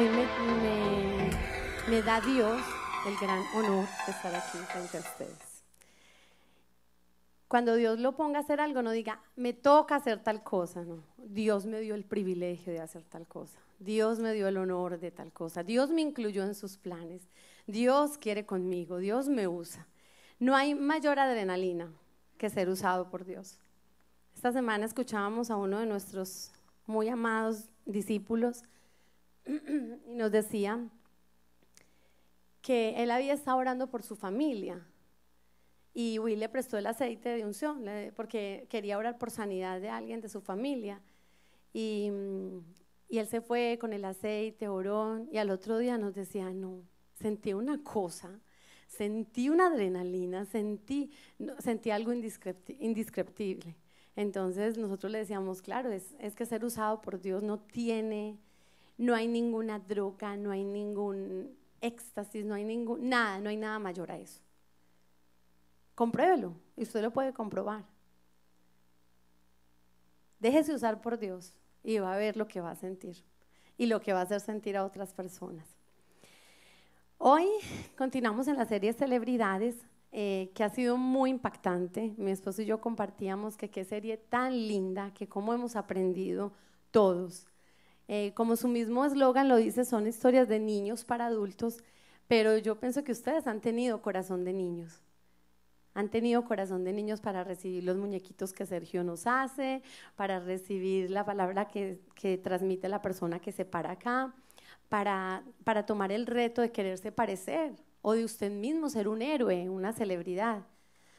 hoy me, da Dios el gran honor de estar aquí frente a ustedes. Cuando Dios lo ponga a hacer algo, no diga, me toca hacer tal cosa, no. Dios me dio el privilegio de hacer tal cosa. Dios me dio el honor de tal cosa. Dios me incluyó en sus planes. Dios quiere conmigo. Dios me usa. No hay mayor adrenalina que ser usado por Dios. Esta semana escuchábamos a uno de nuestros muy amados discípulos y nos decía que él había estado orando por su familia y Will le prestó el aceite de unción porque quería orar por sanidad de alguien de su familia. Y, y él se fue con el aceite, oró y al otro día nos decía, no, sentí una cosa, sentí una adrenalina, sentí, sentí algo indescriptible. Entonces nosotros le decíamos, claro, es, es que ser usado por Dios no tiene no hay ninguna droga, no hay ningún éxtasis, no hay ningún, nada, no hay nada mayor a eso. Compruébelo y usted lo puede comprobar. Déjese usar por Dios y va a ver lo que va a sentir y lo que va a hacer sentir a otras personas. Hoy continuamos en la serie Celebridades, eh, que ha sido muy impactante. Mi esposo y yo compartíamos que qué serie tan linda, que cómo hemos aprendido todos. Eh, como su mismo eslogan lo dice, son historias de niños para adultos, pero yo pienso que ustedes han tenido corazón de niños. Han tenido corazón de niños para recibir los muñequitos que Sergio nos hace, para recibir la palabra que, transmite la persona que se para acá, para tomar el reto de quererse parecer o de usted mismo ser un héroe, una celebridad.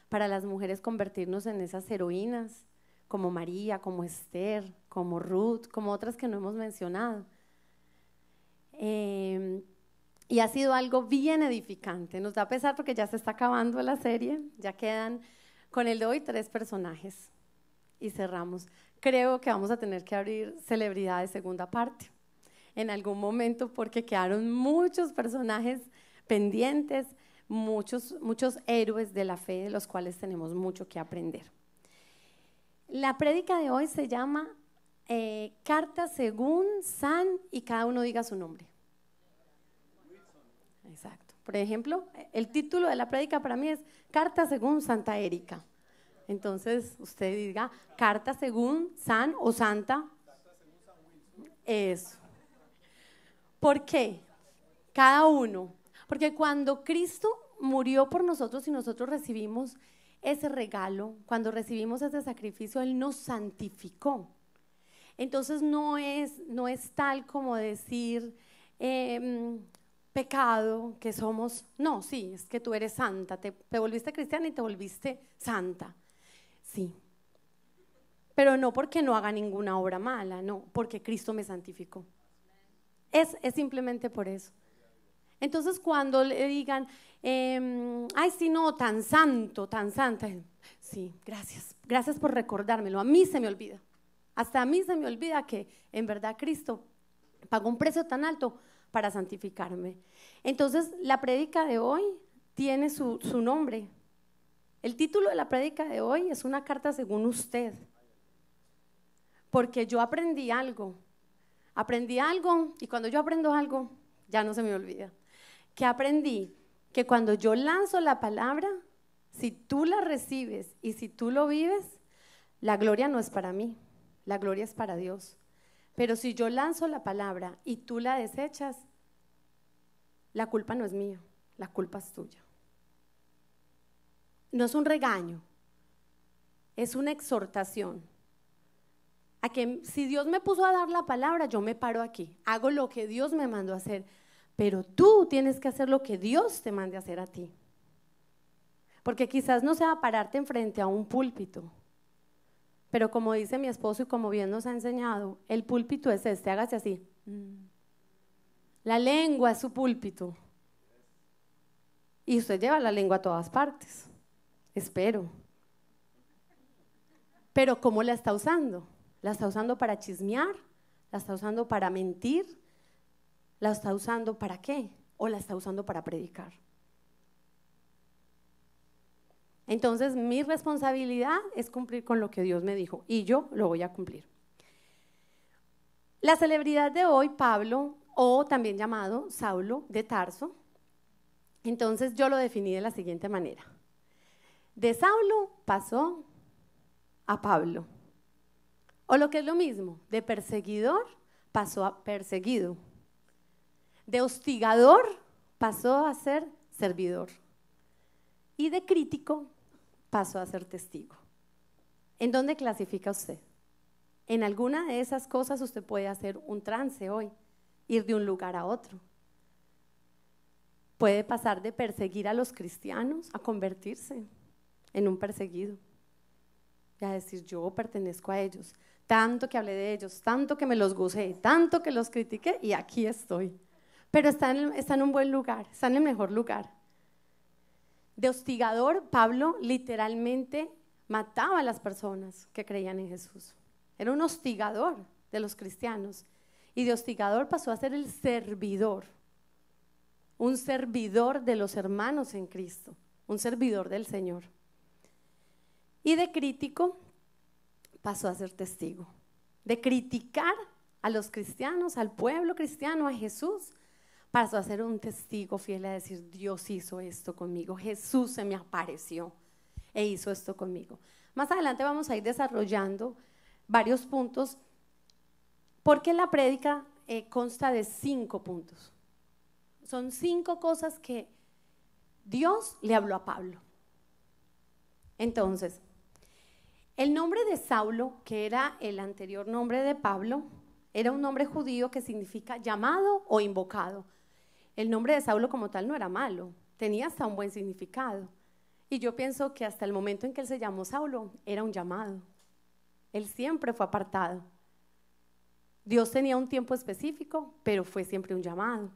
Para las mujeres convertirnos en esas heroínas como María, como Esther, como Ruth, como otras que no hemos mencionado. Em, y ha sido algo bien edificante. Nos da pesar porque ya se está acabando la serie, ya quedan con el de hoy tres personajes y cerramos. Creo que vamos a tener que abrir celebridad de segunda parte en algún momento porque quedaron muchos personajes pendientes, muchos, muchos héroes de la fe de los cuales tenemos mucho que aprender. La prédica de hoy se llama eh, Carta según San y cada uno diga su nombre. Exacto. Por ejemplo, el título de la prédica para mí es Carta según Santa Erika. Entonces usted diga Carta según San o Santa. Eso. ¿Por qué? Cada uno. Porque cuando Cristo murió por nosotros y nosotros recibimos ese regalo, cuando recibimos ese sacrificio, Él nos santificó. Entonces no es, no es tal como decir em, pecado que somos, no, sí, es que tú eres santa, te, volviste cristiana y te volviste santa, sí. Pero no porque no haga ninguna obra mala, no, porque Cristo me santificó. Es, es simplemente por eso. Entonces cuando le digan, em, ay, sí, no, tan santo, tan santa, sí, gracias, gracias por recordármelo, a mí se me olvida, hasta a mí se me olvida que en verdad Cristo pagó un precio tan alto para santificarme. Entonces la prédica de hoy tiene su, su nombre. El título de la prédica de hoy es una carta según usted, porque yo aprendí algo, aprendí algo y cuando yo aprendo algo, ya no se me olvida que aprendí que cuando yo lanzo la palabra, si tú la recibes y si tú lo vives, la gloria no es para mí, la gloria es para Dios. Pero si yo lanzo la palabra y tú la desechas, la culpa no es mía, la culpa es tuya. No es un regaño, es una exhortación a que si Dios me puso a dar la palabra, yo me paro aquí, hago lo que Dios me mandó a hacer pero tú tienes que hacer lo que Dios te mande hacer a ti. Porque quizás no sea pararte enfrente a un púlpito. Pero como dice mi esposo y como bien nos ha enseñado, el púlpito es este, hágase así. Mm. La lengua es su púlpito. Y usted lleva la lengua a todas partes. Espero. Pero ¿cómo la está usando? ¿La está usando para chismear? ¿La está usando para mentir? ¿La está usando para qué? ¿O la está usando para predicar? Entonces mi responsabilidad es cumplir con lo que Dios me dijo y yo lo voy a cumplir. La celebridad de hoy, Pablo, o también llamado Saulo de Tarso, entonces yo lo definí de la siguiente manera. De Saulo pasó a Pablo. O lo que es lo mismo, de perseguidor pasó a perseguido. De hostigador pasó a ser servidor. Y de crítico pasó a ser testigo. ¿En dónde clasifica usted? En alguna de esas cosas usted puede hacer un trance hoy, ir de un lugar a otro. Puede pasar de perseguir a los cristianos a convertirse en un perseguido y a decir yo pertenezco a ellos. Tanto que hablé de ellos, tanto que me los gocé, tanto que los critiqué y aquí estoy pero está en, un buen lugar, está en el mejor lugar. De hostigador, Pablo literalmente mataba a las personas que creían en Jesús. Era un hostigador de los cristianos. Y de hostigador pasó a ser el servidor, un servidor de los hermanos en Cristo, un servidor del Señor. Y de crítico pasó a ser testigo, de criticar a los cristianos, al pueblo cristiano, a Jesús, pasó a ser un testigo fiel a decir, Dios hizo esto conmigo, Jesús se me apareció e hizo esto conmigo. Más adelante vamos a ir desarrollando varios puntos, porque la prédica eh, consta de cinco puntos. Son cinco cosas que Dios le habló a Pablo. Entonces, el nombre de Saulo, que era el anterior nombre de Pablo, era un nombre judío que significa llamado o invocado el nombre de Saulo como tal no era malo, tenía hasta un buen significado. Y yo pienso que hasta el momento en que él se llamó Saulo era un llamado. Él siempre fue apartado. Dios tenía un tiempo específico, pero fue siempre un llamado.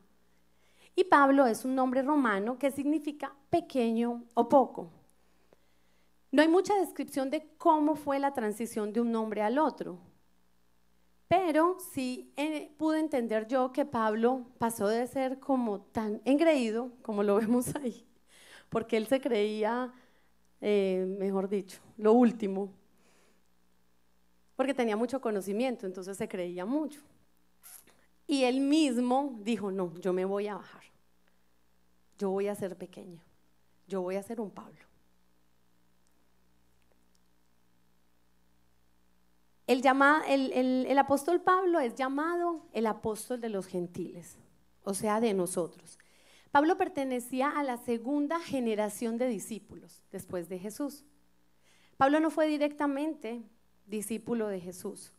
Y Pablo es un nombre romano que significa pequeño o poco. No hay mucha descripción de cómo fue la transición de un nombre al otro, pero sí eh, pude entender yo que Pablo pasó de ser como tan engreído, como lo vemos ahí, porque él se creía, eh, mejor dicho, lo último, porque tenía mucho conocimiento, entonces se creía mucho. Y él mismo dijo, no, yo me voy a bajar, yo voy a ser pequeño, yo voy a ser un Pablo. el, apóstol Pablo es llamado el apóstol de los gentiles, o sea, de nosotros. Pablo pertenecía a la segunda generación de discípulos después de Jesús. Pablo no fue directamente discípulo de Jesús,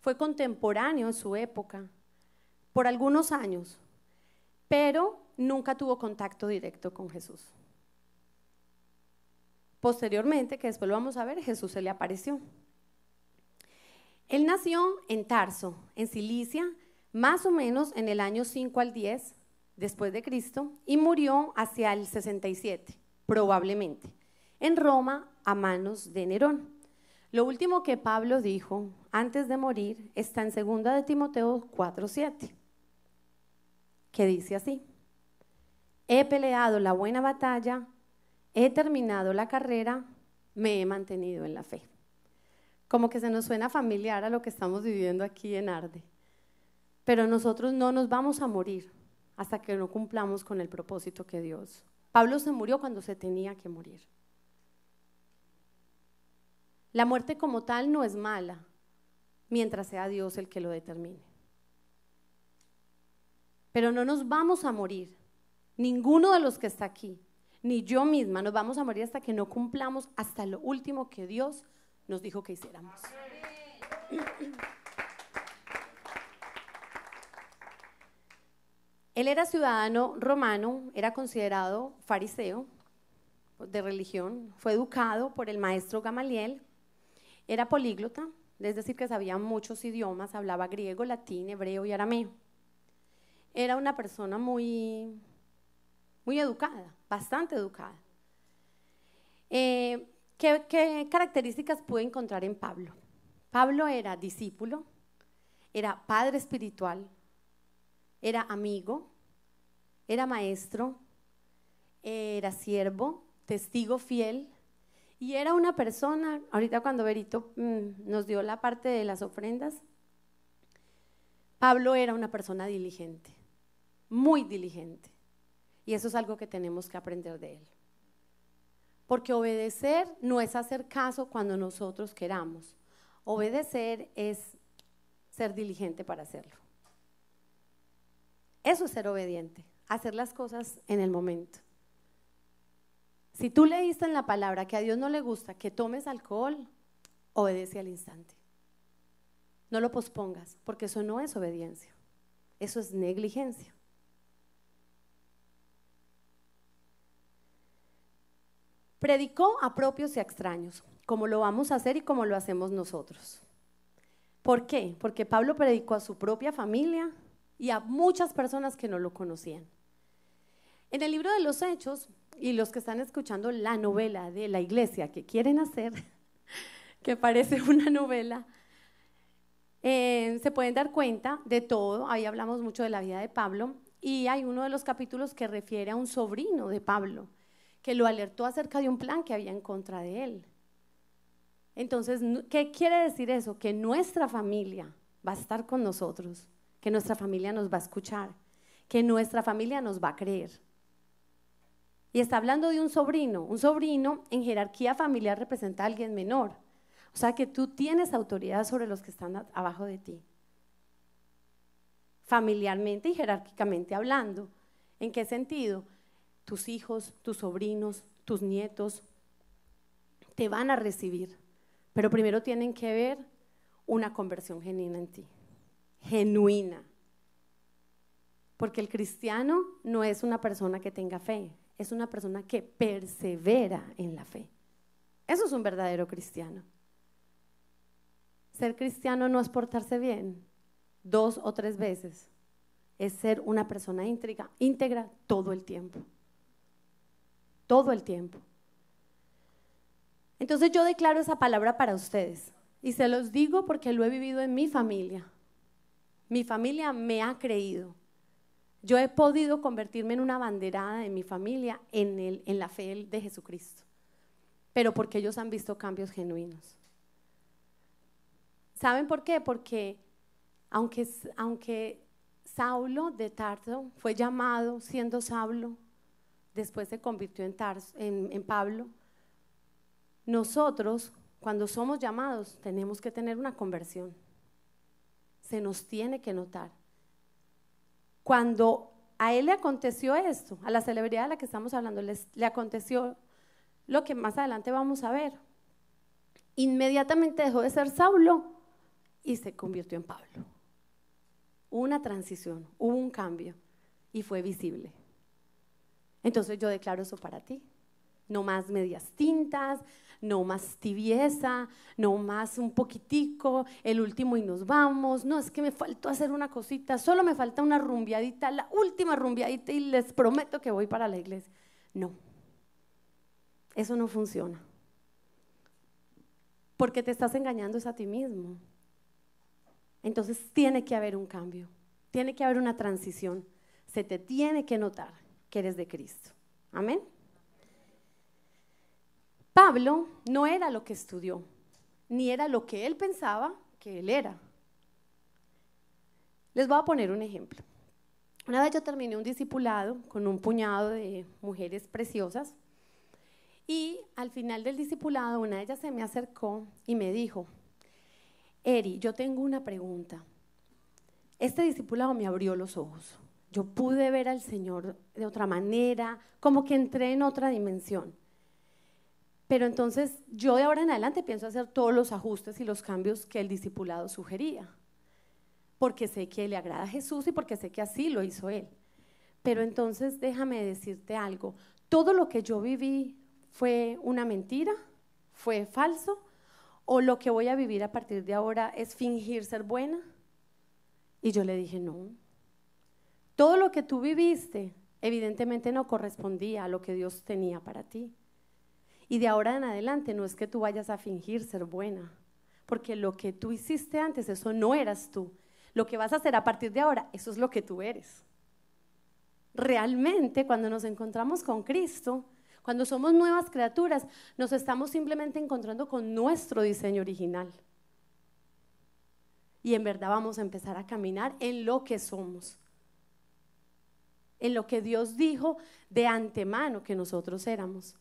fue contemporáneo en su época, por algunos años, pero nunca tuvo contacto directo con Jesús. Posteriormente, que después lo vamos a ver, Jesús se le apareció. Él nació en Tarso, en Cilicia, más o menos en el año 5 al 10 después de Cristo, y murió hacia el 67, probablemente, en Roma a manos de Nerón. Lo último que Pablo dijo antes de morir está en 2 de Timoteo 4:7, que dice así: He peleado la buena batalla, he terminado la carrera, me he mantenido en la fe como que se nos suena familiar a lo que estamos viviendo aquí en Arde. Pero nosotros no nos vamos a morir hasta que no cumplamos con el propósito que Dios. Pablo se murió cuando se tenía que morir. La muerte como tal no es mala, mientras sea Dios el que lo determine. Pero no nos vamos a morir, ninguno de los que está aquí, ni yo misma, nos vamos a morir hasta que no cumplamos hasta lo último que Dios nos dijo que hiciéramos. Él era ciudadano romano, era considerado fariseo de religión, fue educado por el maestro Gamaliel, era políglota, es decir, que sabía muchos idiomas, hablaba griego, latín, hebreo y arameo. Era una persona muy, muy educada, bastante educada. Eh, ¿Qué, características pude encontrar en Pablo? Pablo era discípulo, era padre espiritual, era amigo, era maestro, era siervo, testigo fiel y era una persona, ahorita cuando Berito mm, nos dio la parte de las ofrendas, Pablo era una persona diligente, muy diligente y eso es algo que tenemos que aprender de él. Porque obedecer no es hacer caso cuando nosotros queramos. Obedecer es ser diligente para hacerlo. Eso es ser obediente, hacer las cosas en el momento. Si tú leíste en la palabra que a Dios no le gusta que tomes alcohol, obedece al instante. No lo pospongas, porque eso no es obediencia, eso es negligencia. Predicó a propios y a extraños, como lo vamos a hacer y como lo hacemos nosotros. ¿Por qué? Porque Pablo predicó a su propia familia y a muchas personas que no lo conocían. En el libro de los Hechos, y los que están escuchando la novela de la iglesia que quieren hacer, que parece una novela, eh, se pueden dar cuenta de todo. Ahí hablamos mucho de la vida de Pablo y hay uno de los capítulos que refiere a un sobrino de Pablo que lo alertó acerca de un plan que había en contra de él. Entonces, ¿qué quiere decir eso? Que nuestra familia va a estar con nosotros, que nuestra familia nos va a escuchar, que nuestra familia nos va a creer. Y está hablando de un sobrino. Un sobrino en jerarquía familiar representa a alguien menor. O sea que tú tienes autoridad sobre los que están abajo de ti. Familiarmente y jerárquicamente hablando. ¿En qué sentido? tus hijos, tus sobrinos, tus nietos, te van a recibir, pero primero tienen que ver una conversión genuina en ti, genuina. Porque el cristiano no es una persona que tenga fe, es una persona que persevera en la fe. Eso es un verdadero cristiano. Ser cristiano no es portarse bien dos o tres veces, es ser una persona íntegra, íntegra todo el tiempo todo el tiempo. Entonces yo declaro esa palabra para ustedes y se los digo porque lo he vivido en mi familia. Mi familia me ha creído. Yo he podido convertirme en una banderada de mi familia en, el, en la fe de Jesucristo, pero porque ellos han visto cambios genuinos. ¿Saben por qué? Porque aunque, aunque Saulo de Tardo fue llamado siendo Saulo, después se convirtió en, Pablo, nosotros cuando somos llamados tenemos que tener una conversión. Se nos tiene que notar. Cuando a él le aconteció esto, a la celebridad de la que estamos hablando, le aconteció lo que más adelante vamos a ver. Inmediatamente dejó de ser Saulo y se convirtió en Pablo. Una transición, hubo un cambio y fue visible. Entonces yo declaro eso para ti. No más medias tintas, no más tibieza, no más un poquitico, el último y nos vamos. No, es que me faltó hacer una cosita, solo me falta una rumbiadita, la última rumbiadita y les prometo que voy para la iglesia. No, eso no funciona. Porque te estás engañando es a ti mismo. Entonces tiene que haber un cambio, tiene que haber una transición, se te tiene que notar que eres de Cristo. Amén. Pablo no era lo que estudió, ni era lo que él pensaba que él era. Les voy a poner un ejemplo. Una vez yo terminé un discipulado con un puñado de mujeres preciosas y al final del discipulado una de ellas se me acercó y me dijo, Eri, yo tengo una pregunta. Este discipulado me abrió los ojos yo pude ver al Señor de otra manera, como que entré en otra dimensión. Pero entonces yo de ahora en adelante pienso hacer todos los ajustes y los cambios que el discipulado sugería, porque sé que le agrada a Jesús y porque sé que así lo hizo Él. Pero entonces déjame decirte algo, todo lo que yo viví fue una mentira, fue falso, o lo que voy a vivir a partir de ahora es fingir ser buena. Y yo le dije, no, todo lo que tú viviste evidentemente no correspondía a lo que Dios tenía para ti. Y de ahora en adelante no es que tú vayas a fingir ser buena, porque lo que tú hiciste antes, eso no eras tú. Lo que vas a hacer a partir de ahora, eso es lo que tú eres. Realmente cuando nos encontramos con Cristo, cuando somos nuevas criaturas, nos estamos simplemente encontrando con nuestro diseño original. Y en verdad vamos a empezar a caminar en lo que somos en lo que Dios dijo de antemano que nosotros éramos.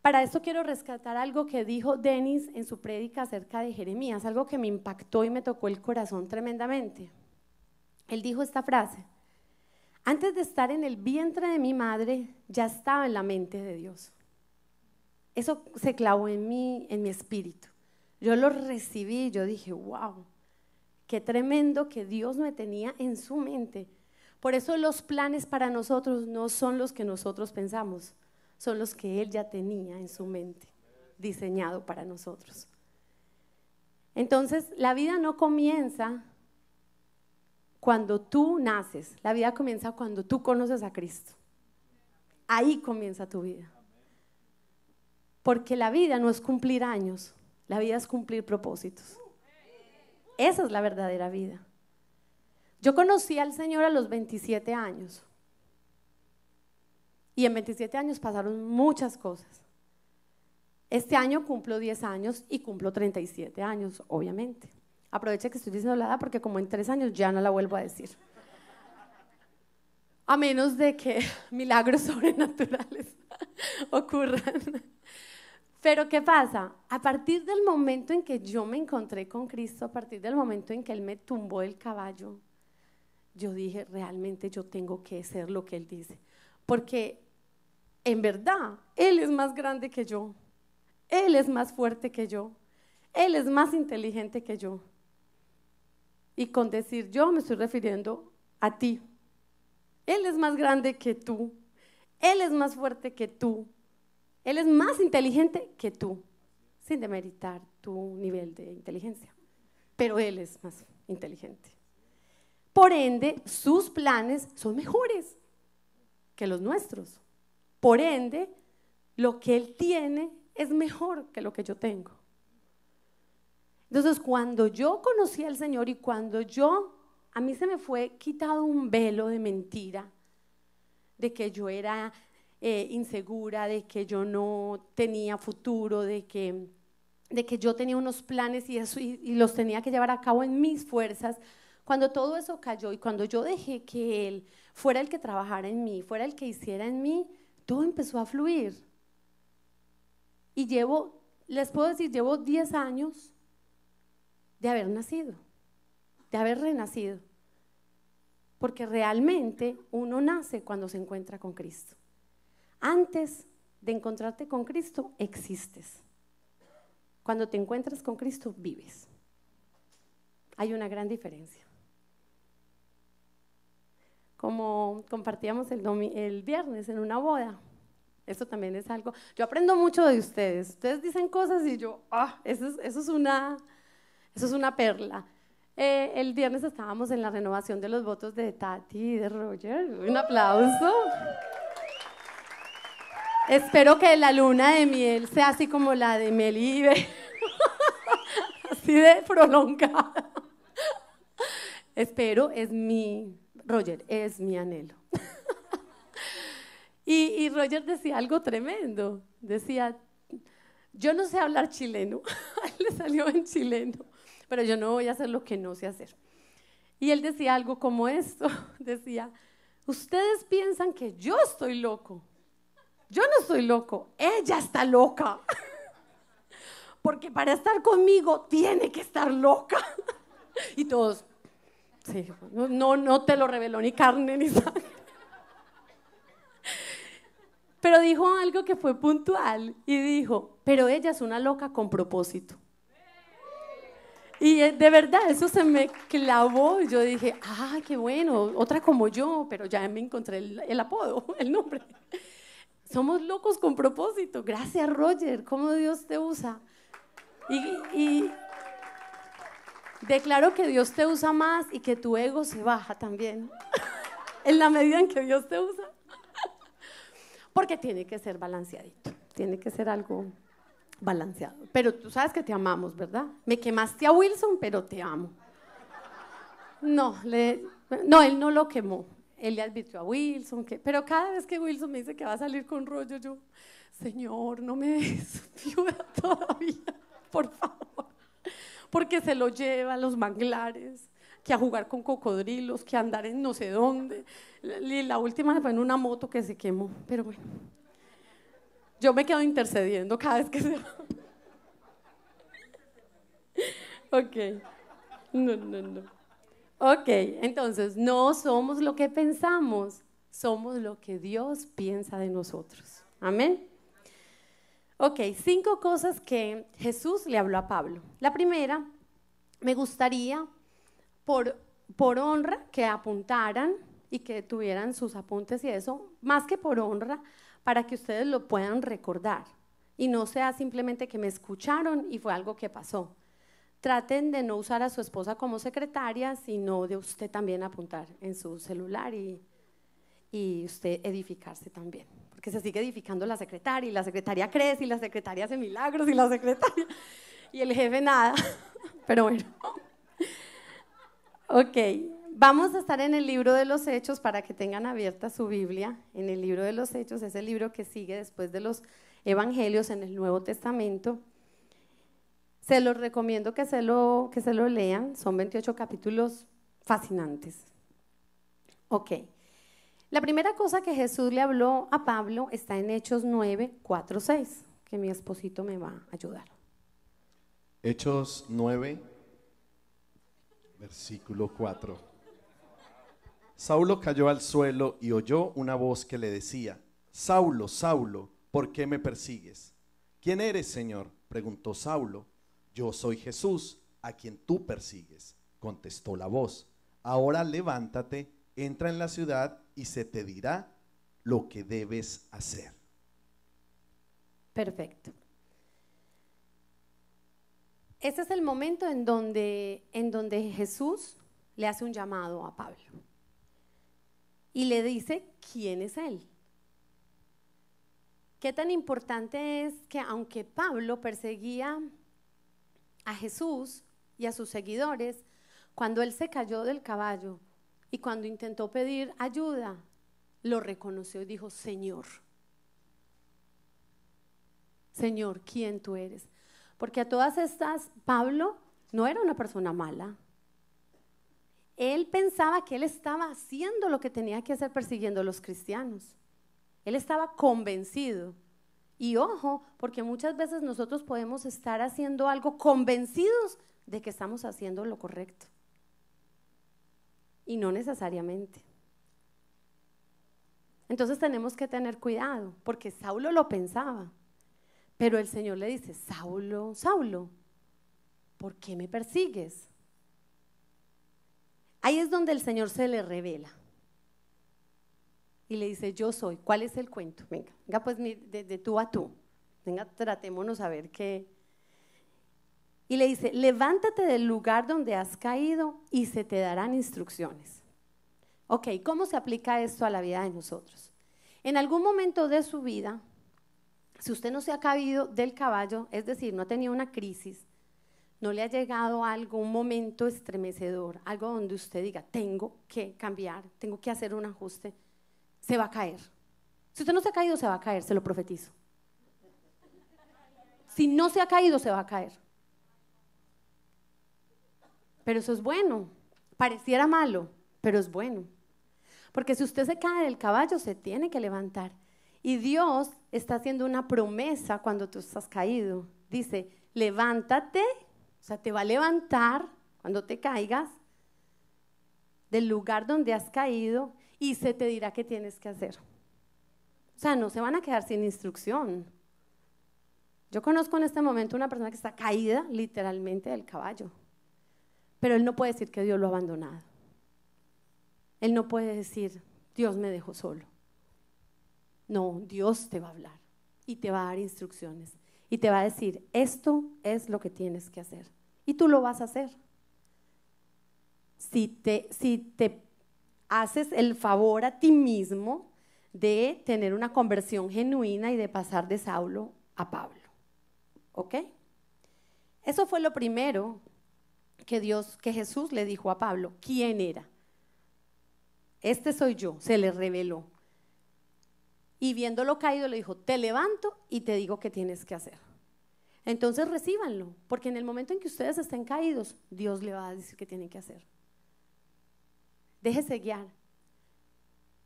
Para esto quiero rescatar algo que dijo Denis en su prédica acerca de Jeremías, algo que me impactó y me tocó el corazón tremendamente. Él dijo esta frase, antes de estar en el vientre de mi madre, ya estaba en la mente de Dios. Eso se clavó en mí, en mi espíritu. Yo lo recibí, yo dije, wow, qué tremendo que Dios me tenía en su mente. Por eso los planes para nosotros no son los que nosotros pensamos, son los que Él ya tenía en su mente, diseñado para nosotros. Entonces, la vida no comienza cuando tú naces, la vida comienza cuando tú conoces a Cristo. Ahí comienza tu vida. Porque la vida no es cumplir años, la vida es cumplir propósitos. Esa es la verdadera vida. Yo conocí al Señor a los 27 años. Y en 27 años pasaron muchas cosas. Este año cumplo 10 años y cumplo 37 años, obviamente. Aprovecha que estoy diciendo la edad porque como en 3 años ya no la vuelvo a decir. A menos de que milagros sobrenaturales ocurran. Pero ¿qué pasa? A partir del momento en que yo me encontré con Cristo, a partir del momento en que Él me tumbó el caballo, yo dije, realmente yo tengo que ser lo que Él dice. Porque en verdad, Él es más grande que yo. Él es más fuerte que yo. Él es más inteligente que yo. Y con decir yo me estoy refiriendo a ti. Él es más grande que tú. Él es más fuerte que tú. Él es más inteligente que tú, sin demeritar tu nivel de inteligencia. Pero Él es más inteligente. Por ende, sus planes son mejores que los nuestros. Por ende, lo que Él tiene es mejor que lo que yo tengo. Entonces, cuando yo conocí al Señor y cuando yo, a mí se me fue quitado un velo de mentira, de que yo era eh, insegura, de que yo no tenía futuro, de que, de que yo tenía unos planes y los tenía que llevar a cabo en mis fuerzas cuando todo eso cayó y cuando yo dejé que Él fuera el que trabajara en mí, fuera el que hiciera en mí, todo empezó a fluir. Y llevo, les puedo decir, llevo 10 años de haber nacido, de haber renacido. Porque realmente uno nace cuando se encuentra con Cristo. Antes de encontrarte con Cristo, existes. Cuando te encuentras con Cristo, vives. Hay una gran diferencia como compartíamos el, viernes en una boda. Eso también es algo. Yo aprendo mucho de ustedes. Ustedes dicen cosas y yo, ah, eso, es, una, eso es una perla. Eh, el viernes estábamos en la renovación de los votos de Tati y de Roger. Un aplauso. Espero que la luna de miel sea así como la de Melibe, así de prolongada. Espero, es mi Roger, es mi anhelo. y, Roger decía algo tremendo. Decía, yo no sé hablar chileno, le salió en chileno, pero yo no voy a hacer lo que no sé hacer. Y él decía algo como esto, decía, ustedes piensan que yo estoy loco, yo no estoy loco, ella está loca, porque para estar conmigo tiene que estar loca. y todos, no, no te lo reveló ni carne ni sangre. Pero dijo algo que fue puntual y dijo, pero ella es una loca con propósito. Y eh, de verdad, eso se me clavó. Yo dije, ah, qué bueno, otra como yo, pero ya me encontré el, apodo, el nombre. Somos locos con propósito. Gracias, Roger, cómo Dios te usa. Y, y, Declaro que Dios te usa más y que tu ego se baja también. en la medida en que Dios te usa. Porque tiene que ser balanceadito. Tiene que ser algo balanceado. Pero tú sabes que te amamos, ¿verdad? Me quemaste a Wilson, pero te amo. No, no él no lo quemó. Él le advirtió a Wilson, que, pero cada vez que Wilson me dice que va a salir con rollo, yo, Señor, no me des todavía, por favor porque se lo lleva a los manglares, que a jugar con cocodrilos, que a andar en no sé dónde. Y la última fue en una moto que se quemó, pero bueno. Yo me quedo intercediendo cada vez que se ok. No, no, no. Ok, entonces no somos lo que pensamos, somos lo que Dios piensa de nosotros. Amén. Ok, cinco cosas que Jesús le habló a Pablo. La primera, me gustaría por, por honra que apuntaran y que tuvieran sus apuntes y eso, más que por honra, para que ustedes lo puedan recordar y no sea simplemente que me escucharon y fue algo que pasó. Traten de no usar a su esposa como secretaria, sino de usted también apuntar en su celular y usted edificarse también que se sigue edificando la secretaria y la secretaria crece y la secretaria hace milagros y la secretaria y el jefe nada. Pero bueno. Ok, vamos a estar en el libro de los Hechos para que tengan abierta su Biblia. En el libro de los Hechos es el libro que sigue después de los Evangelios en el Nuevo Testamento. Se los recomiendo que se lo, que se lo lean. Son 28 capítulos fascinantes. Ok. La primera cosa que Jesús le habló a Pablo está en Hechos 9, 4, 6, que mi esposito me va a ayudar. Hechos 9, versículo 4. Saulo cayó al suelo y oyó una voz que le decía, Saulo, Saulo, ¿por qué me persigues? ¿Quién eres, Señor? preguntó Saulo. Yo soy Jesús, a quien tú persigues, contestó la voz. Ahora levántate, entra en la ciudad y se te dirá lo que debes hacer. Perfecto. Este es el momento en donde, en donde Jesús le hace un llamado a Pablo y le dice quién es él. Qué tan importante es que aunque Pablo perseguía a Jesús y a sus seguidores, cuando él se cayó del caballo, y cuando intentó pedir ayuda, lo reconoció y dijo, Señor, Señor, ¿quién tú eres? Porque a todas estas, Pablo no era una persona mala. Él pensaba que él estaba haciendo lo que tenía que hacer persiguiendo a los cristianos. Él estaba convencido. Y ojo, porque muchas veces nosotros podemos estar haciendo algo convencidos de que estamos haciendo lo correcto y no necesariamente. Entonces tenemos que tener cuidado, porque Saulo lo pensaba, pero el Señor le dice, Saulo, Saulo, ¿por qué me persigues? Ahí es donde el Señor se le revela y le dice, yo soy, ¿cuál es el cuento? Venga, venga pues de, de tú a tú, venga, tratémonos a ver qué, y le dice, levántate del lugar donde has caído y se te darán instrucciones. Ok, ¿cómo se aplica esto a la vida de nosotros? En algún momento de su vida, si usted no se ha caído del caballo, es decir, no ha tenido una crisis, no le ha llegado algo, un momento estremecedor, algo donde usted diga, tengo que cambiar, tengo que hacer un ajuste, se va a caer. Si usted no se ha caído, se va a caer, se lo profetizo. Si no se ha caído, se va a caer pero eso es bueno. Pareciera malo, pero es bueno. Porque si usted se cae del caballo, se tiene que levantar. Y Dios está haciendo una promesa cuando tú estás caído. Dice, levántate, o sea, te va a levantar cuando te caigas del lugar donde has caído y se te dirá qué tienes que hacer. O sea, no se van a quedar sin instrucción. Yo conozco en este momento una persona que está caída literalmente del caballo. Pero él no puede decir que Dios lo ha abandonado. Él no puede decir, Dios me dejó solo. No, Dios te va a hablar y te va a dar instrucciones y te va a decir, esto es lo que tienes que hacer. Y tú lo vas a hacer. Si te, si te haces el favor a ti mismo de tener una conversión genuina y de pasar de Saulo a Pablo. ¿Ok? Eso fue lo primero que Dios, que Jesús le dijo a Pablo quién era. Este soy yo, se le reveló. Y viéndolo caído le dijo, te levanto y te digo qué tienes que hacer. Entonces recíbanlo, porque en el momento en que ustedes estén caídos, Dios le va a decir qué tienen que hacer. Déjese guiar.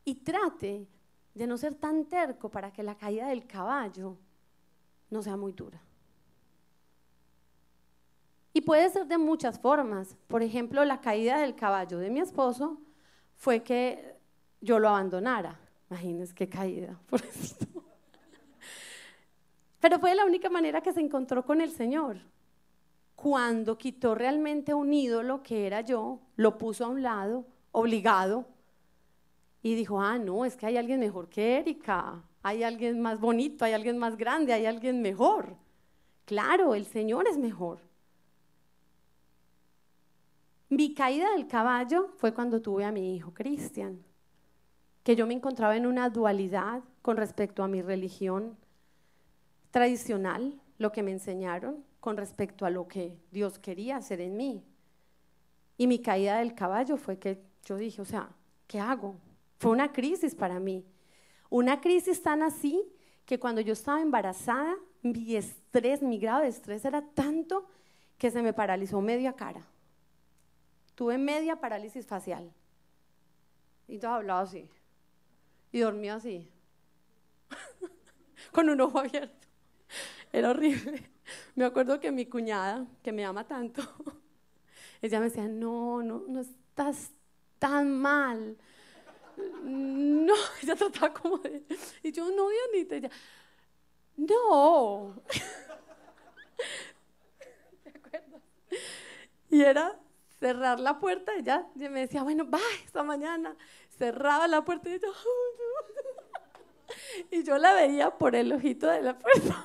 Y trate de no ser tan terco para que la caída del caballo no sea muy dura. Y puede ser de muchas formas. Por ejemplo, la caída del caballo de mi esposo fue que yo lo abandonara. Imagínense qué caída, Pero fue la única manera que se encontró con el Señor. Cuando quitó realmente un ídolo que era yo, lo puso a un lado, obligado, y dijo, ah, no, es que hay alguien mejor que Erika, hay alguien más bonito, hay alguien más grande, hay alguien mejor. Claro, el Señor es mejor. Mi caída del caballo fue cuando tuve a mi hijo Cristian, que yo me encontraba en una dualidad con respecto a mi religión tradicional, lo que me enseñaron, con respecto a lo que Dios quería hacer en mí. Y mi caída del caballo fue que yo dije, o sea, ¿qué hago? Fue una crisis para mí. Una crisis tan así que cuando yo estaba embarazada, mi estrés, mi grado de estrés era tanto que se me paralizó media cara. Tuve media parálisis facial. Y todo hablaba así. Y dormía así. Con un ojo abierto. Era horrible. Me acuerdo que mi cuñada, que me ama tanto, ella me decía, no, no, no estás tan mal. No, ella trataba como de... Y yo, no, Dianita, ella, no. ¿Te acuerdas? Y era cerrar la puerta y ya, me decía, bueno, va esta mañana. Cerraba la puerta y yo, y yo la veía por el ojito de la puerta.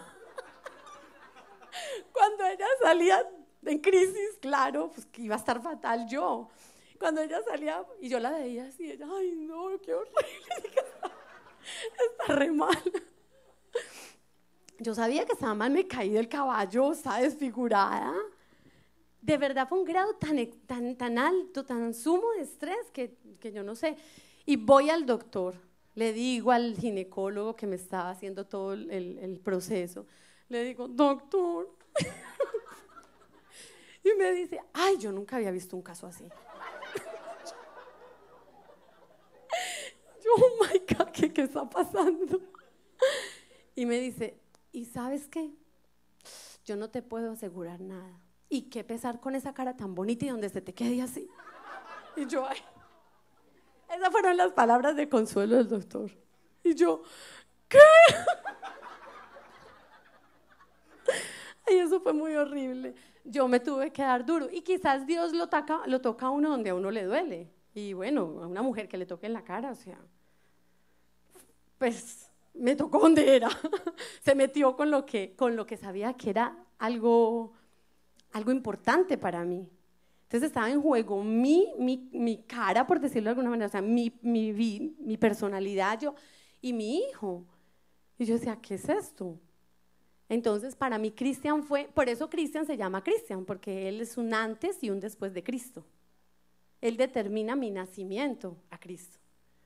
Cuando ella salía en crisis, claro, pues que iba a estar fatal yo. Cuando ella salía y yo la veía así, ella, ay no, qué horrible, está, re mal. Yo sabía que estaba mal, me caí del caballo, estaba desfigurada de verdad fue un grado tan, alto, tan sumo de estrés que, yo no sé. Y voy al doctor, le digo al ginecólogo que me estaba haciendo todo el, proceso, le digo, doctor. y me dice, ay, yo nunca había visto un caso así. yo, oh my God, ¿qué está pasando? y me dice, ¿y sabes qué? Yo no te puedo asegurar nada y qué pesar con esa cara tan bonita y donde se te quede así. Y yo, ay, esas fueron las palabras de consuelo del doctor. Y yo, ¿qué? Y eso fue muy horrible. Yo me tuve que dar duro. Y quizás Dios lo, lo toca a uno donde a uno le duele. Y bueno, a una mujer que le toque en la cara, o sea, pues me tocó donde era. Se metió con lo que, con lo que sabía que era algo algo importante para mí. Entonces estaba en juego mi, mi, mi cara, por decirlo de alguna manera, o sea, mi, mi, mi personalidad yo, y mi hijo. Y yo decía, ¿qué es esto? Entonces, para mí, Cristian fue, por eso Cristian se llama Cristian, porque él es un antes y un después de Cristo. Él determina mi nacimiento a Cristo.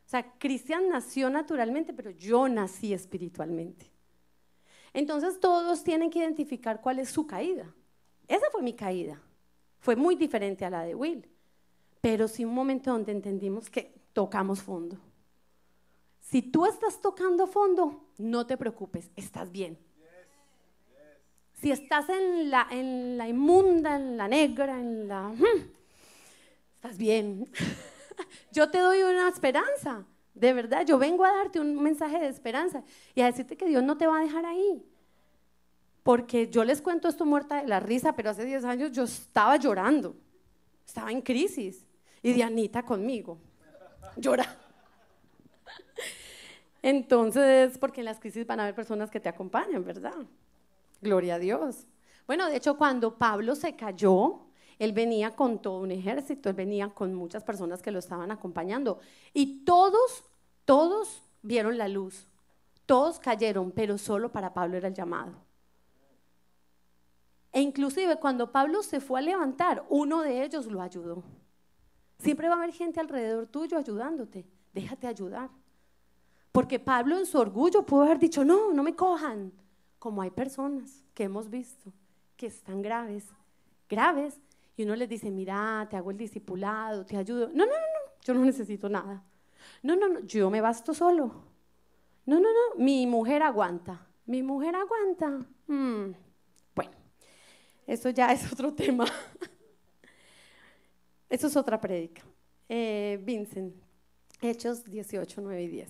O sea, Cristian nació naturalmente, pero yo nací espiritualmente. Entonces, todos tienen que identificar cuál es su caída. Esa fue mi caída. Fue muy diferente a la de Will. Pero sí un momento donde entendimos que tocamos fondo. Si tú estás tocando fondo, no te preocupes, estás bien. Si estás en la, en la inmunda, en la negra, en la... Hmm, estás bien. Yo te doy una esperanza. De verdad, yo vengo a darte un mensaje de esperanza y a decirte que Dios no te va a dejar ahí porque yo les cuento esto muerta de la risa, pero hace 10 años yo estaba llorando, estaba en crisis, y Dianita conmigo, llora. Entonces, porque en las crisis van a haber personas que te acompañan, ¿verdad? Gloria a Dios. Bueno, de hecho, cuando Pablo se cayó, él venía con todo un ejército, él venía con muchas personas que lo estaban acompañando. Y todos, todos vieron la luz, todos cayeron, pero solo para Pablo era el llamado. E inclusive cuando Pablo se fue a levantar, uno de ellos lo ayudó. Siempre va a haber gente alrededor tuyo ayudándote. Déjate ayudar. Porque Pablo en su orgullo pudo haber dicho, no, no me cojan. Como hay personas que hemos visto que están graves, graves, y uno les dice, mira, te hago el discipulado, te ayudo. No, no, no, yo no necesito nada. No, no, no, yo me basto solo. No, no, no, mi mujer aguanta. Mi mujer aguanta. Mm. Eso ya es otro tema. Eso es otra prédica. Eh, Vincent, Hechos 18, 9 y 10.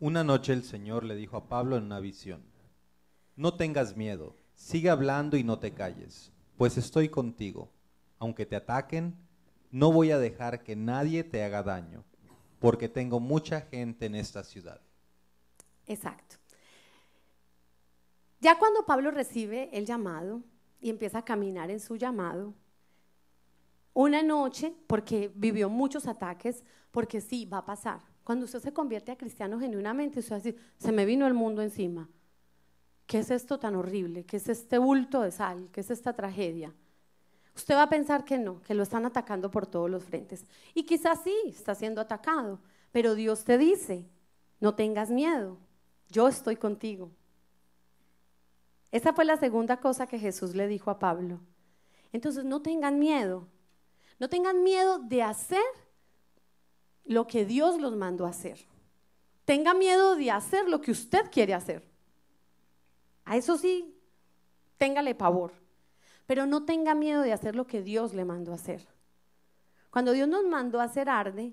Una noche el Señor le dijo a Pablo en una visión, no tengas miedo, sigue hablando y no te calles, pues estoy contigo. Aunque te ataquen, no voy a dejar que nadie te haga daño, porque tengo mucha gente en esta ciudad. Exacto. Ya cuando Pablo recibe el llamado, y empieza a caminar en su llamado. Una noche, porque vivió muchos ataques, porque sí, va a pasar. Cuando usted se convierte a cristiano genuinamente, usted va se me vino el mundo encima. ¿Qué es esto tan horrible? ¿Qué es este bulto de sal? ¿Qué es esta tragedia? Usted va a pensar que no, que lo están atacando por todos los frentes. Y quizás sí, está siendo atacado, pero Dios te dice, no tengas miedo, yo estoy contigo. Esa fue la segunda cosa que Jesús le dijo a Pablo. Entonces no tengan miedo. No tengan miedo de hacer lo que Dios los mandó a hacer. Tenga miedo de hacer lo que usted quiere hacer. A eso sí, téngale pavor. Pero no tenga miedo de hacer lo que Dios le mandó a hacer. Cuando Dios nos mandó a hacer arde,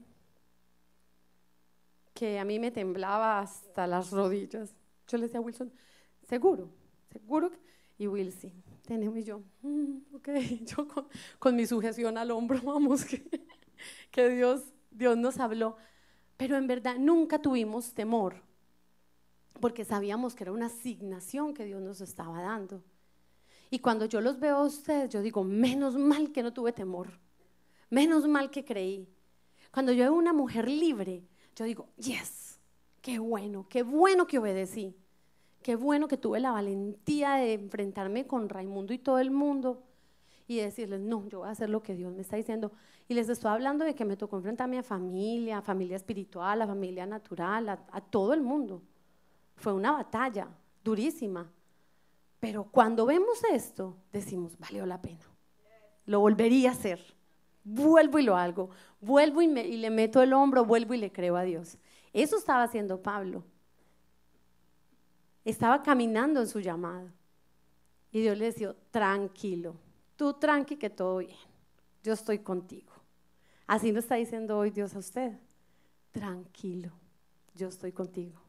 que a mí me temblaba hasta las rodillas, yo le decía a Wilson, seguro, seguro. Que... Y Will, tenemos yo, mm, ok, yo con, mi sujeción al hombro, vamos, que, Dios, Dios nos habló. Pero en verdad nunca tuvimos temor, porque sabíamos que era una asignación que Dios nos estaba dando. Y cuando yo los veo a ustedes, yo digo, menos mal que no tuve temor, menos mal que creí. Cuando yo veo una mujer libre, yo digo, yes, qué bueno, qué bueno que obedecí. Qué bueno que tuve la valentía de enfrentarme con Raimundo y todo el mundo y decirles, no, yo voy a hacer lo que Dios me está diciendo. Y les estoy hablando de que me tocó enfrentarme a mi familia, a familia espiritual, a familia natural, a, todo el mundo. Fue una batalla durísima. Pero cuando vemos esto, decimos, valió la pena. Lo volvería a hacer. Vuelvo y lo hago. Vuelvo y le meto el hombro, vuelvo y le creo a Dios. Eso estaba haciendo Pablo. Estaba caminando en su llamada Y Dios le decía, tranquilo, tú tranqui que todo bien, yo estoy contigo. Así lo está diciendo hoy Dios a usted. Tranquilo, yo estoy contigo.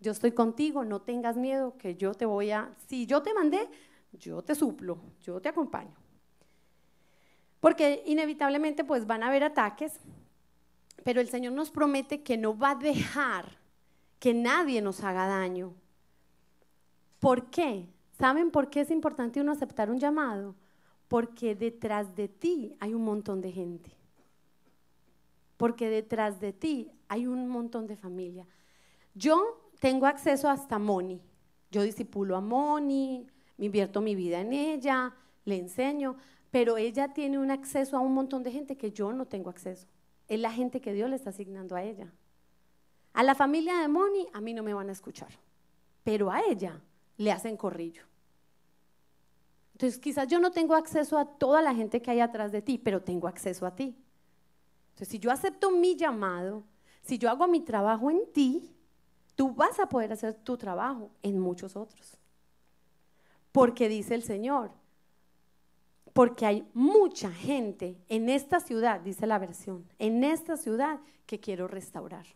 Yo estoy contigo, no tengas miedo que yo te voy a, si yo te mandé, yo te suplo, yo te acompaño. Porque inevitablemente pues van a haber ataques, pero el Señor nos promete que no va a dejar que nadie nos haga daño. ¿Por qué? ¿Saben por qué es importante uno aceptar un llamado? Porque detrás de ti hay un montón de gente. Porque detrás de ti hay un montón de familia. Yo tengo acceso hasta Moni. Yo disipulo a Moni, me invierto mi vida en ella, le enseño, pero ella tiene un acceso a un montón de gente que yo no tengo acceso. Es la gente que Dios le está asignando a ella. A la familia de Moni a mí no me van a escuchar, pero a ella le hacen corrillo. Entonces quizás yo no tengo acceso a toda la gente que hay atrás de ti, pero tengo acceso a ti. Entonces si yo acepto mi llamado, si yo hago mi trabajo en ti, tú vas a poder hacer tu trabajo en muchos otros. Porque dice el Señor, porque hay mucha gente en esta ciudad, dice la versión, en esta ciudad que quiero restaurar.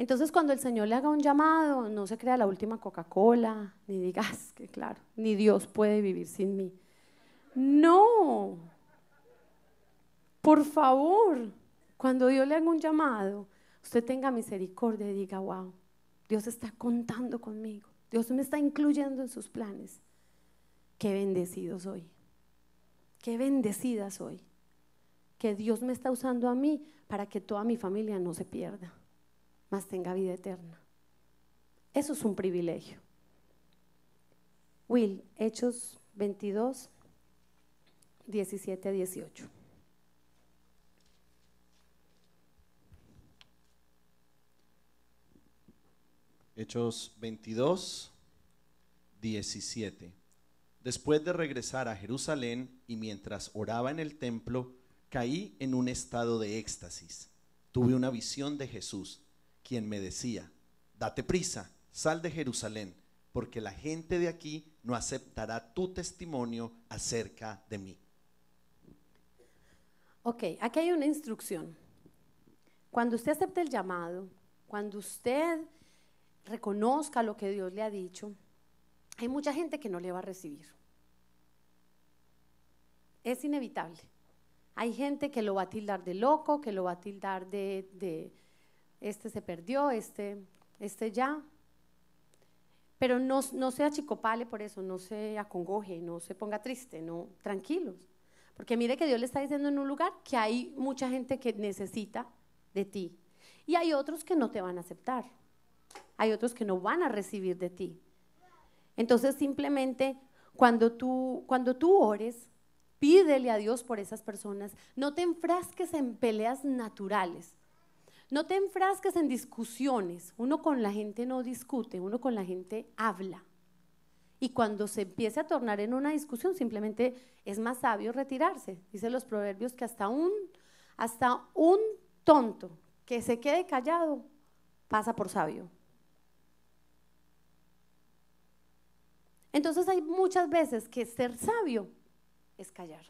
Entonces, cuando el Señor le haga un llamado, no se crea la última Coca-Cola, ni digas que claro, ni Dios puede vivir sin mí. No. Por favor, cuando Dios le haga un llamado, usted tenga misericordia y diga, wow, Dios está contando conmigo. Dios me está incluyendo en sus planes. Qué bendecido soy. Qué bendecida soy. Que Dios me está usando a mí para que toda mi familia no se pierda más tenga vida eterna. Eso es un privilegio. Will, Hechos 22, 17 a 18. Hechos 22, 17. Después de regresar a Jerusalén y mientras oraba en el templo, caí en un estado de éxtasis. Tuve una visión de Jesús quien me decía, date prisa, sal de Jerusalén, porque la gente de aquí no aceptará tu testimonio acerca de mí. Ok, aquí hay una instrucción. Cuando usted acepte el llamado, cuando usted reconozca lo que Dios le ha dicho, hay mucha gente que no le va a recibir. Es inevitable. Hay gente que lo va a tildar de loco, que lo va a tildar de, de este se perdió, este, este ya. Pero no, no se achicopale por eso, no se acongoje, no se ponga triste, no, tranquilos. Porque mire que Dios le está diciendo en un lugar que hay mucha gente que necesita de ti. Y hay otros que no te van a aceptar. Hay otros que no van a recibir de ti. Entonces simplemente cuando tú, cuando tú ores, pídele a Dios por esas personas. No te enfrasques en peleas naturales. No te enfrasques en discusiones. Uno con la gente no discute, uno con la gente habla. Y cuando se empiece a tornar en una discusión, simplemente es más sabio retirarse. Dicen los proverbios que hasta un, hasta un tonto que se quede callado pasa por sabio. Entonces hay muchas veces que ser sabio es callar.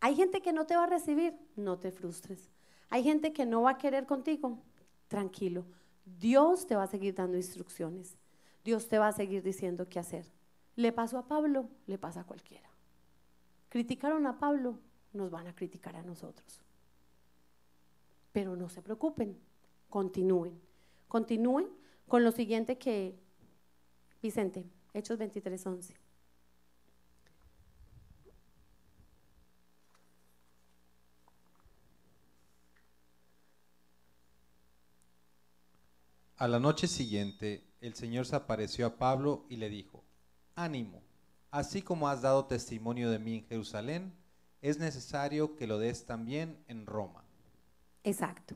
Hay gente que no te va a recibir, no te frustres. Hay gente que no va a querer contigo. Tranquilo, Dios te va a seguir dando instrucciones. Dios te va a seguir diciendo qué hacer. Le pasó a Pablo, le pasa a cualquiera. Criticaron a Pablo, nos van a criticar a nosotros. Pero no se preocupen, continúen. Continúen con lo siguiente que, Vicente, Hechos 23, A la noche siguiente, el Señor se apareció a Pablo y le dijo, ánimo, así como has dado testimonio de mí en Jerusalén, es necesario que lo des también en Roma. Exacto.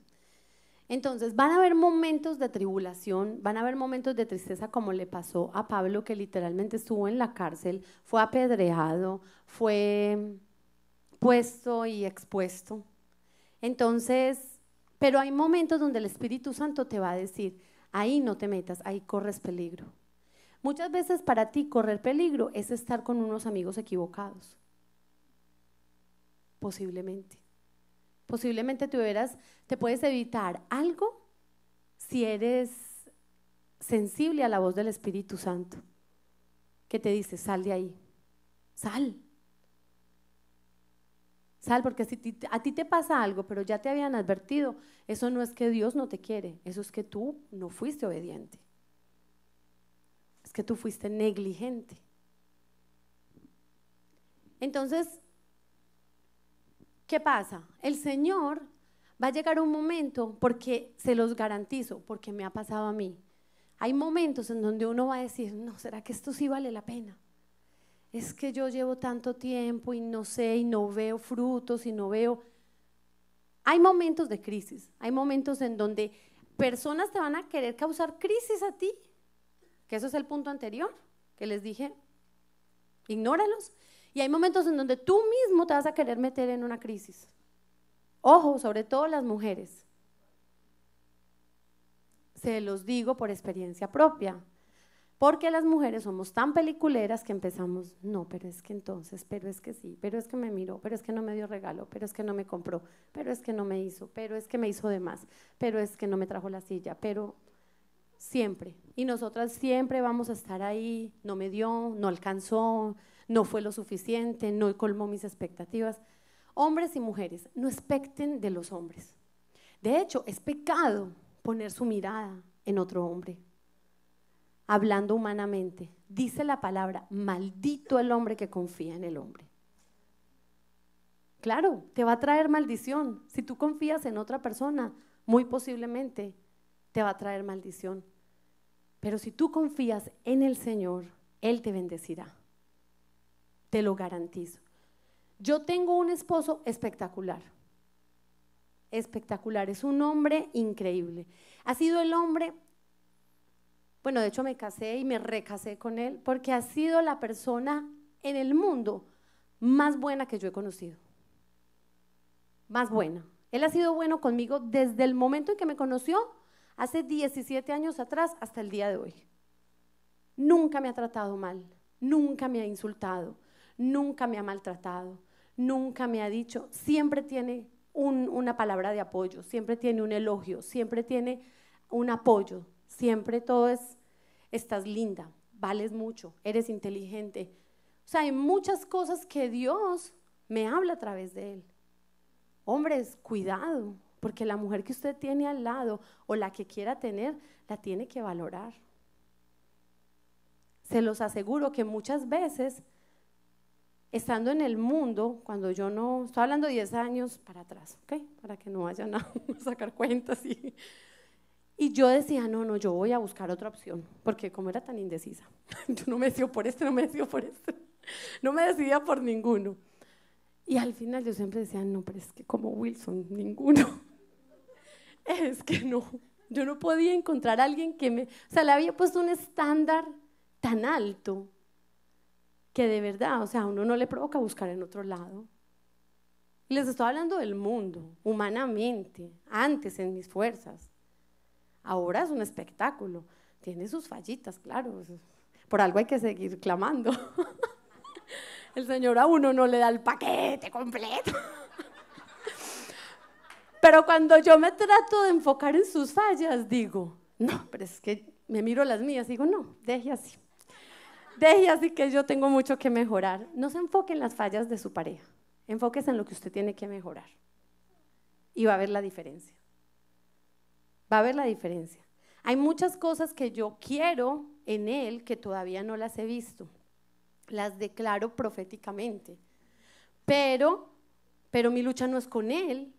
Entonces, van a haber momentos de tribulación, van a haber momentos de tristeza como le pasó a Pablo, que literalmente estuvo en la cárcel, fue apedreado, fue puesto y expuesto. Entonces, pero hay momentos donde el Espíritu Santo te va a decir, Ahí no te metas, ahí corres peligro. Muchas veces para ti correr peligro es estar con unos amigos equivocados. Posiblemente. Posiblemente te te puedes evitar algo si eres sensible a la voz del Espíritu Santo, que te dice, sal de ahí, sal, porque si a ti te pasa algo, pero ya te habían advertido, eso no es que Dios no te quiere, eso es que tú no fuiste obediente. Es que tú fuiste negligente. Entonces, ¿qué pasa? El Señor va a llegar un momento, porque se los garantizo, porque me ha pasado a mí. Hay momentos en donde uno va a decir, no, ¿será que esto sí vale la pena? es que yo llevo tanto tiempo y no sé y no veo frutos y no veo... Hay momentos de crisis, hay momentos en donde personas te van a querer causar crisis a ti, que eso es el punto anterior que les dije, ignóralos. Y hay momentos en donde tú mismo te vas a querer meter en una crisis. Ojo, sobre todo las mujeres. Se los digo por experiencia propia. Porque las mujeres somos tan peliculeras que empezamos, no, pero es que entonces, pero es que sí, pero es que me miró, pero es que no me dio regalo, pero es que no me compró, pero es que no me hizo, pero es que me hizo de más, pero es que no me trajo la silla, pero siempre. Y nosotras siempre vamos a estar ahí, no me dio, no alcanzó, no fue lo suficiente, no colmó mis expectativas. Hombres y mujeres, no expecten de los hombres. De hecho, es pecado poner su mirada en otro hombre hablando humanamente. Dice la palabra, maldito el hombre que confía en el hombre. Claro, te va a traer maldición. Si tú confías en otra persona, muy posiblemente te va a traer maldición. Pero si tú confías en el Señor, Él te bendecirá. Te lo garantizo. Yo tengo un esposo espectacular. Espectacular, es un hombre increíble. Ha sido el hombre bueno, de hecho me casé y me recasé con él porque ha sido la persona en el mundo más buena que yo he conocido. Más buena. Él ha sido bueno conmigo desde el momento en que me conoció, hace 17 años atrás, hasta el día de hoy. Nunca me ha tratado mal, nunca me ha insultado, nunca me ha maltratado, nunca me ha dicho, siempre tiene una palabra de apoyo, siempre tiene un elogio, siempre tiene un apoyo. Siempre todo es, estás linda, vales mucho, eres inteligente. O sea, hay muchas cosas que Dios me habla a través de Él. Hombres, cuidado, porque la mujer que usted tiene al lado o la que quiera tener, la tiene que valorar. Se los aseguro que muchas veces, estando en el mundo, cuando yo no, estoy hablando 10 años para atrás, ¿ok? Para que no vayan a sacar cuentas y y yo decía, no, no, yo voy a buscar otra opción, porque como era tan indecisa, yo no me decía por este, no me decía por este, no me decidía por ninguno. Y al final yo siempre decía, no, pero es que como Wilson, ninguno. Es que no, yo no podía encontrar a alguien que me... O sea, le había puesto un estándar tan alto que de verdad, o sea, a uno no le provoca buscar en otro lado. les estoy hablando del mundo, humanamente, antes en mis fuerzas. Ahora es un espectáculo. Tiene sus fallitas, claro. Por algo hay que seguir clamando. El Señor a uno no le da el paquete completo. Pero cuando yo me trato de enfocar en sus fallas, digo, no, pero es que me miro las mías digo, no, deje así. Deje así que yo tengo mucho que mejorar. No se enfoque en las fallas de su pareja. Enfóquese en lo que usted tiene que mejorar. Y va a ver la diferencia va a haber la diferencia. Hay muchas cosas que yo quiero en Él que todavía no las he visto. Las declaro proféticamente. Pero, pero mi lucha no es con Él,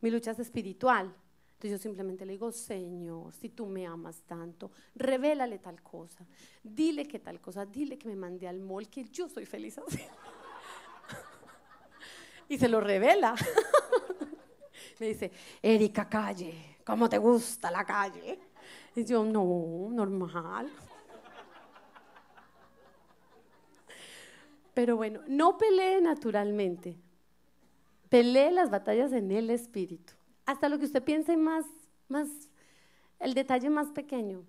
mi lucha es espiritual. Entonces yo simplemente le digo, Señor, si tú me amas tanto, revélale tal cosa, dile que tal cosa, dile que me mandé al mol que yo soy feliz así. y se lo revela. Me dice, Erika, calle, ¿cómo te gusta la calle? Y yo, no, normal. Pero bueno, no pelee naturalmente. Pelee las batallas en el espíritu. Hasta lo que usted piense más, más, el detalle más pequeño,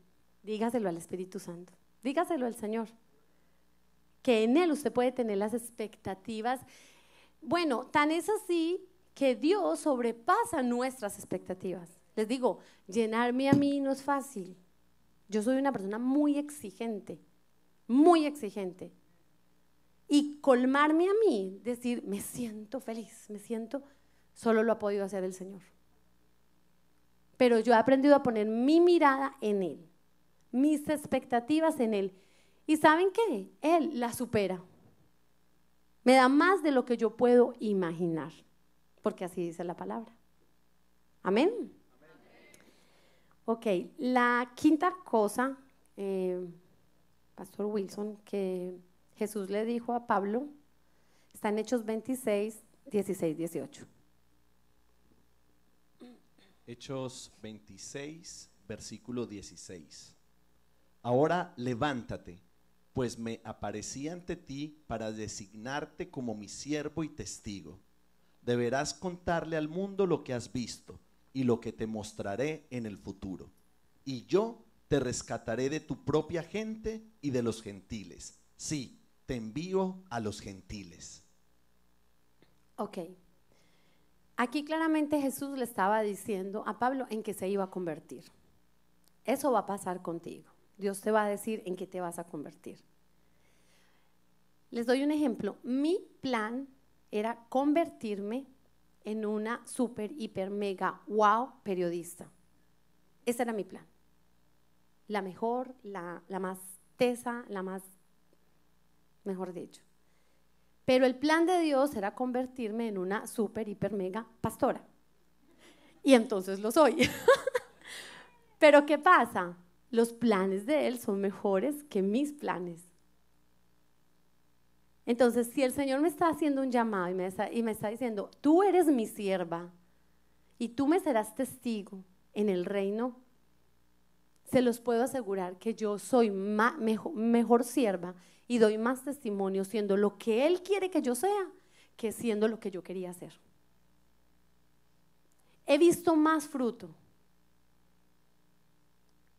dígaselo al Espíritu Santo. Dígaselo al Señor. Que en Él usted puede tener las expectativas. Bueno, tan es así que Dios sobrepasa nuestras expectativas. Les digo, llenarme a mí no es fácil. Yo soy una persona muy exigente, muy exigente. Y colmarme a mí, decir, me siento feliz, me siento, solo lo ha podido hacer el Señor. Pero yo he aprendido a poner mi mirada en Él, mis expectativas en Él. ¿Y saben qué? Él la supera. Me da más de lo que yo puedo imaginar porque así dice la palabra. Amén. Ok, la quinta cosa, eh, Pastor Wilson, que Jesús le dijo a Pablo, está en Hechos 26, 16, 18. Hechos 26, versículo 16. Ahora levántate, pues me aparecí ante ti para designarte como mi siervo y testigo deberás contarle al mundo lo que has visto y lo que te mostraré en el futuro. Y yo te rescataré de tu propia gente y de los gentiles. Sí, te envío a los gentiles. Ok. Aquí claramente Jesús le estaba diciendo a Pablo en que se iba a convertir. Eso va a pasar contigo. Dios te va a decir en qué te vas a convertir. Les doy un ejemplo. Mi plan era convertirme en una super, hiper, mega, wow periodista. Ese era mi plan. La mejor, la, la más tesa, la más, mejor dicho. Pero el plan de Dios era convertirme en una super, hiper, mega pastora. Y entonces lo soy. Pero ¿qué pasa? Los planes de Él son mejores que mis planes. Entonces, si el Señor me está haciendo un llamado y me está, diciendo, tú eres mi sierva y tú me serás testigo en el reino, se los puedo asegurar que yo soy mejor sierva y doy más testimonio siendo lo que Él quiere que yo sea que siendo lo que yo quería ser. He visto más fruto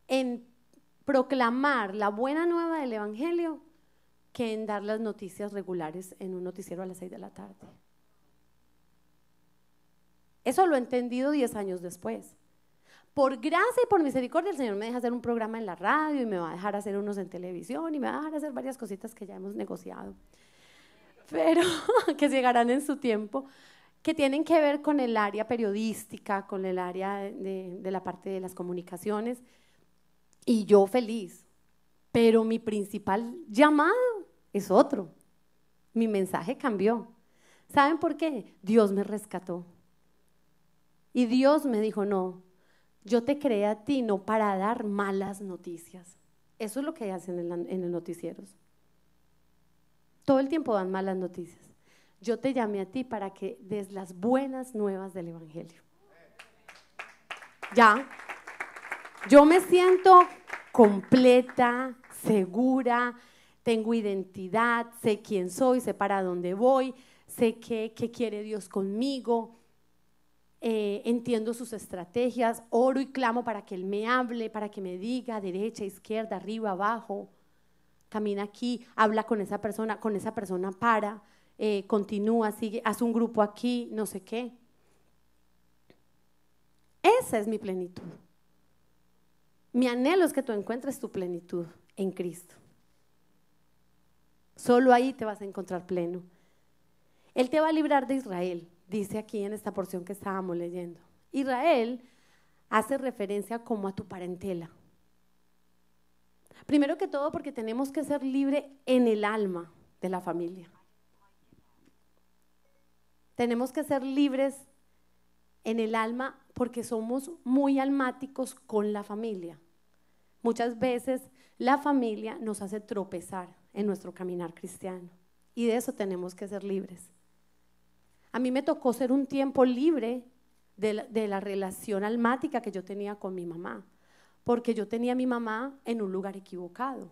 en proclamar la buena nueva del Evangelio que en dar las noticias regulares en un noticiero a las 6 de la tarde. Eso lo he entendido 10 años después. Por gracia y por misericordia el Señor me deja hacer un programa en la radio y me va a dejar hacer unos en televisión y me va a dejar hacer varias cositas que ya hemos negociado, pero que llegarán en su tiempo, que tienen que ver con el área periodística, con el área de, de la parte de las comunicaciones. Y yo feliz, pero mi principal llamado es otro. Mi mensaje cambió. ¿Saben por qué? Dios me rescató. Y Dios me dijo, no, yo te creé a ti no para dar malas noticias. Eso es lo que hacen en, los noticieros. Todo el tiempo dan malas noticias. Yo te llamé a ti para que des las buenas nuevas del Evangelio. Ya. Yo me siento completa, segura, tengo identidad, sé quién soy, sé para dónde voy, sé qué, quiere Dios conmigo, eh, entiendo sus estrategias, oro y clamo para que Él me hable, para que me diga derecha, izquierda, arriba, abajo, camina aquí, habla con esa persona, con esa persona para, eh, continúa, sigue, haz un grupo aquí, no sé qué. Esa es mi plenitud. Mi anhelo es que tú encuentres tu plenitud en Cristo. Solo ahí te vas a encontrar pleno. Él te va a librar de Israel, dice aquí en esta porción que estábamos leyendo. Israel hace referencia como a tu parentela. Primero que todo porque tenemos que ser libre en el alma de la familia. Tenemos que ser libres en el alma porque somos muy almáticos con la familia. Muchas veces la familia nos hace tropezar en nuestro caminar cristiano. Y de eso tenemos que ser libres. A mí me tocó ser un tiempo libre de la, relación almática que yo tenía con mi mamá, porque yo tenía a mi mamá en un lugar equivocado.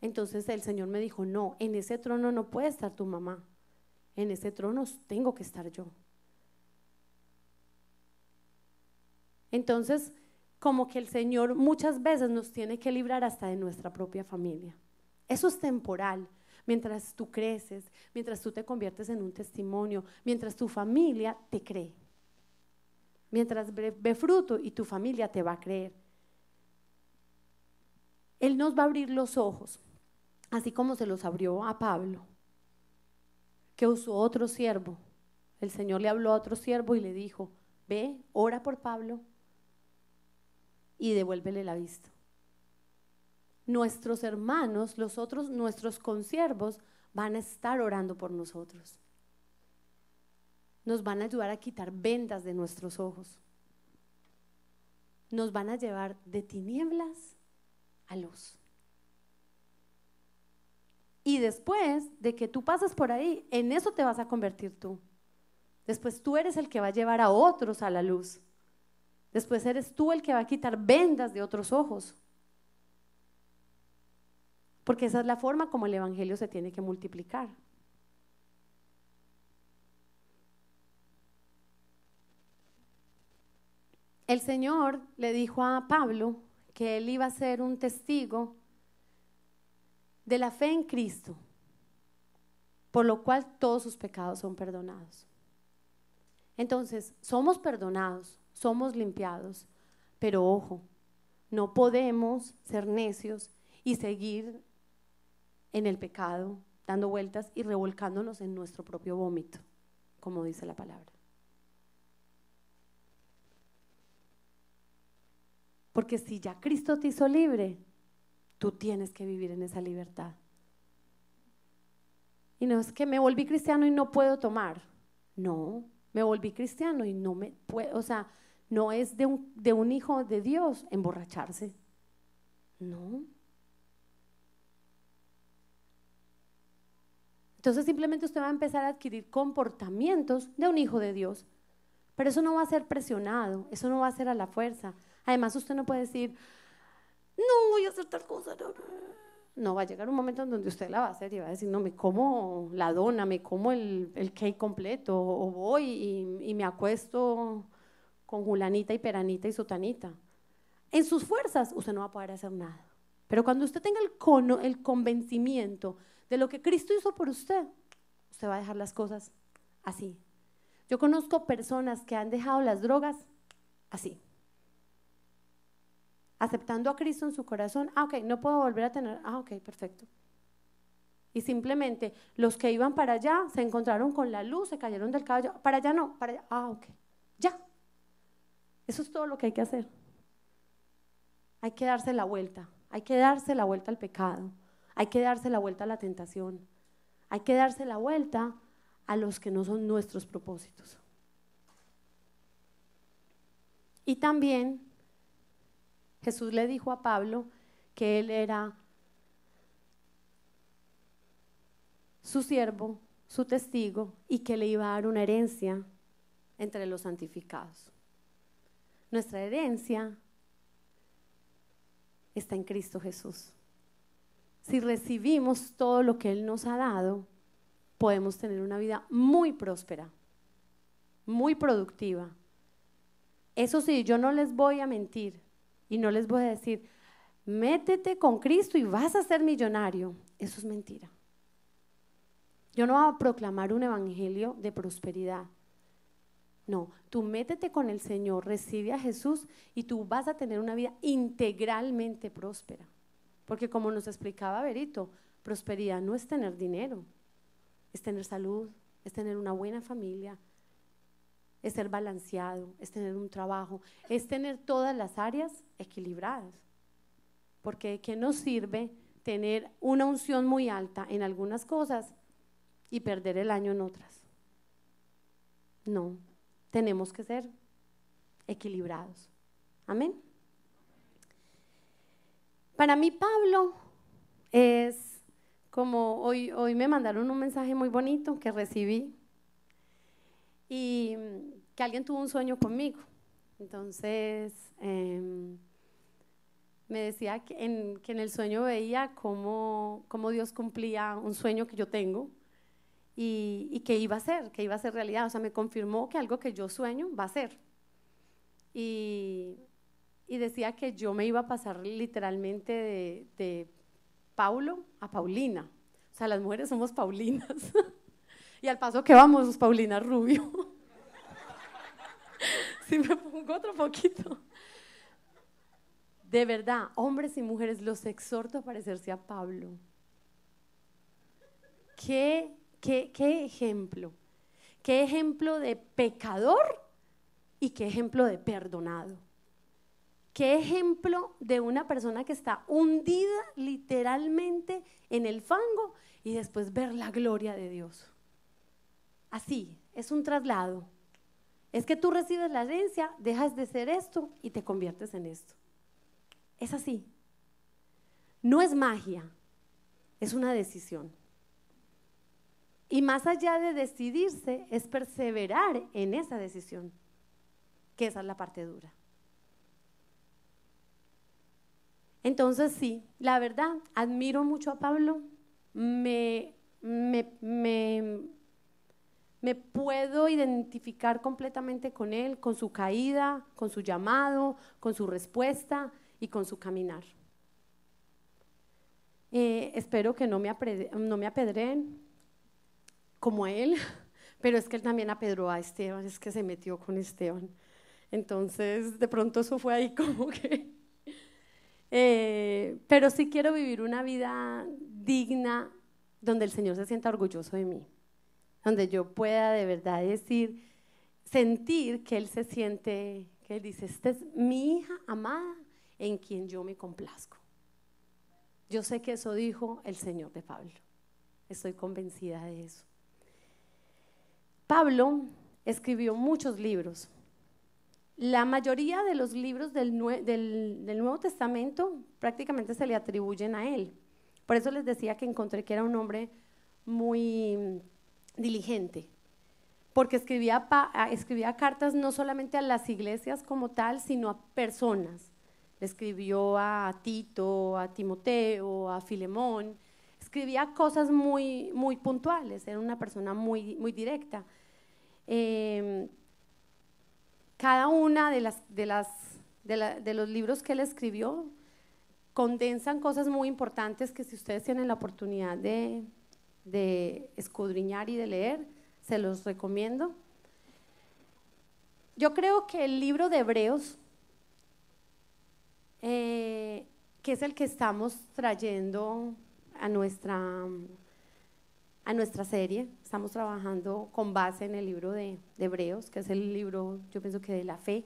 Entonces el Señor me dijo, no, en ese trono no puede estar tu mamá, en ese trono tengo que estar yo. Entonces, como que el Señor muchas veces nos tiene que librar hasta de nuestra propia familia. Eso es temporal. Mientras tú creces, mientras tú te conviertes en un testimonio, mientras tu familia te cree. Mientras ve fruto y tu familia te va a creer. Él nos va a abrir los ojos, así como se los abrió a Pablo, que usó otro siervo. El Señor le habló a otro siervo y le dijo, ve, ora por Pablo y devuélvele la vista nuestros hermanos, los otros, nuestros consiervos, van a estar orando por nosotros. Nos van a ayudar a quitar vendas de nuestros ojos. Nos van a llevar de tinieblas a luz. Y después de que tú pasas por ahí, en eso te vas a convertir tú. Después tú eres el que va a llevar a otros a la luz. Después eres tú el que va a quitar vendas de otros ojos porque esa es la forma como el Evangelio se tiene que multiplicar. El Señor le dijo a Pablo que él iba a ser un testigo de la fe en Cristo, por lo cual todos sus pecados son perdonados. Entonces, somos perdonados, somos limpiados, pero ojo, no podemos ser necios y seguir en el pecado, dando vueltas y revolcándonos en nuestro propio vómito, como dice la palabra. Porque si ya Cristo te hizo libre, tú tienes que vivir en esa libertad. Y no es que me volví cristiano y no puedo tomar. No, me volví cristiano y no me puedo, o sea, no es de un, de un hijo de Dios emborracharse. No, Entonces simplemente usted va a empezar a adquirir comportamientos de un hijo de Dios. Pero eso no va a ser presionado, eso no va a ser a la fuerza. Además usted no puede decir, no voy a hacer tal cosa. No, va a llegar un momento en donde usted la va a hacer y va a decir, no, me como la dona, me como el, el cake completo, o voy y, me acuesto con Julanita y Peranita y Sotanita. En sus fuerzas usted no va a poder hacer nada. Pero cuando usted tenga el, cono, el convencimiento de lo que Cristo hizo por usted, usted va a dejar las cosas así. Yo conozco personas que han dejado las drogas así. Aceptando a Cristo en su corazón, ah, ok, no puedo volver a tener, ah, ok, perfecto. Y simplemente los que iban para allá se encontraron con la luz, se cayeron del caballo, para allá no, para allá, ah, ok, ya. Eso es todo lo que hay que hacer. Hay que darse la vuelta, hay que darse la vuelta al pecado. Hay que darse la vuelta a la tentación. Hay que darse la vuelta a los que no son nuestros propósitos. Y también Jesús le dijo a Pablo que él era su siervo, su testigo, y que le iba a dar una herencia entre los santificados. Nuestra herencia está en Cristo Jesús si recibimos todo lo que Él nos ha dado, podemos tener una vida muy próspera, muy productiva. Eso sí, yo no les voy a mentir y no les voy a decir, métete con Cristo y vas a ser millonario. Eso es mentira. Yo no voy a proclamar un evangelio de prosperidad. No, tú métete con el Señor, recibe a Jesús y tú vas a tener una vida integralmente próspera. Porque como nos explicaba Berito, prosperidad no es tener dinero, es tener salud, es tener una buena familia, es ser balanceado, es tener un trabajo, es tener todas las áreas equilibradas. Porque qué nos sirve tener una unción muy alta en algunas cosas y perder el año en otras? No, tenemos que ser equilibrados. Amén. Para mí Pablo es como hoy, hoy me mandaron un mensaje muy bonito que recibí y que alguien tuvo un sueño conmigo. Entonces em, me decía que en, el sueño veía cómo, Dios cumplía un sueño que yo tengo y, y que iba a ser, que iba a ser realidad. O sea, me confirmó que algo que yo sueño va a ser. Y y decía que yo me iba a pasar literalmente de, de Paulo a Paulina. O sea, las mujeres somos Paulinas. y al paso que vamos, pues, Paulina Rubio. si me pongo otro poquito. De verdad, hombres y mujeres, los exhorto a parecerse a Pablo. qué ejemplo? ¿Qué ejemplo de pecador y qué ejemplo de perdonado? Qué ejemplo de una persona que está hundida literalmente en el fango y después ver la gloria de Dios. Así, es un traslado. Es que tú recibes la herencia, dejas de ser esto y te conviertes en esto. Es así. No es magia, es una decisión. Y más allá de decidirse, es perseverar en esa decisión, que esa es la parte dura. Entonces sí, la verdad, admiro mucho a Pablo, me, puedo identificar completamente con él, con su caída, con su llamado, con su respuesta y con su caminar. Eh, espero que no me, no me apedreen como a él, pero es que él también apedró a Esteban, es que se metió con Esteban. Entonces, de pronto eso fue ahí como que eh, pero sí quiero vivir una vida digna donde el Señor se sienta orgulloso de mí, donde yo pueda de verdad decir, sentir que Él se siente, que Él dice, esta es mi hija amada en quien yo me complazco. Yo sé que eso dijo el Señor de Pablo. Estoy convencida de eso. Pablo escribió muchos libros, la mayoría de los libros del, Nuevo Testamento prácticamente se le atribuyen a él. Por eso les decía que encontré que era un hombre muy diligente, porque escribía, escribía cartas no solamente a las iglesias como tal, sino a personas. Le escribió a Tito, a Timoteo, a Filemón. Escribía cosas muy, muy puntuales, era una persona muy, muy directa. Em, cada una de, las, de, las, de, los libros que él escribió condensan cosas muy importantes que si ustedes tienen la oportunidad de, escudriñar y de leer, se los recomiendo. Yo creo que el libro de Hebreos, eh, que es el que estamos trayendo a nuestra a nuestra serie. Estamos trabajando con base en el libro de, Hebreos, que es el libro, yo pienso que de la fe.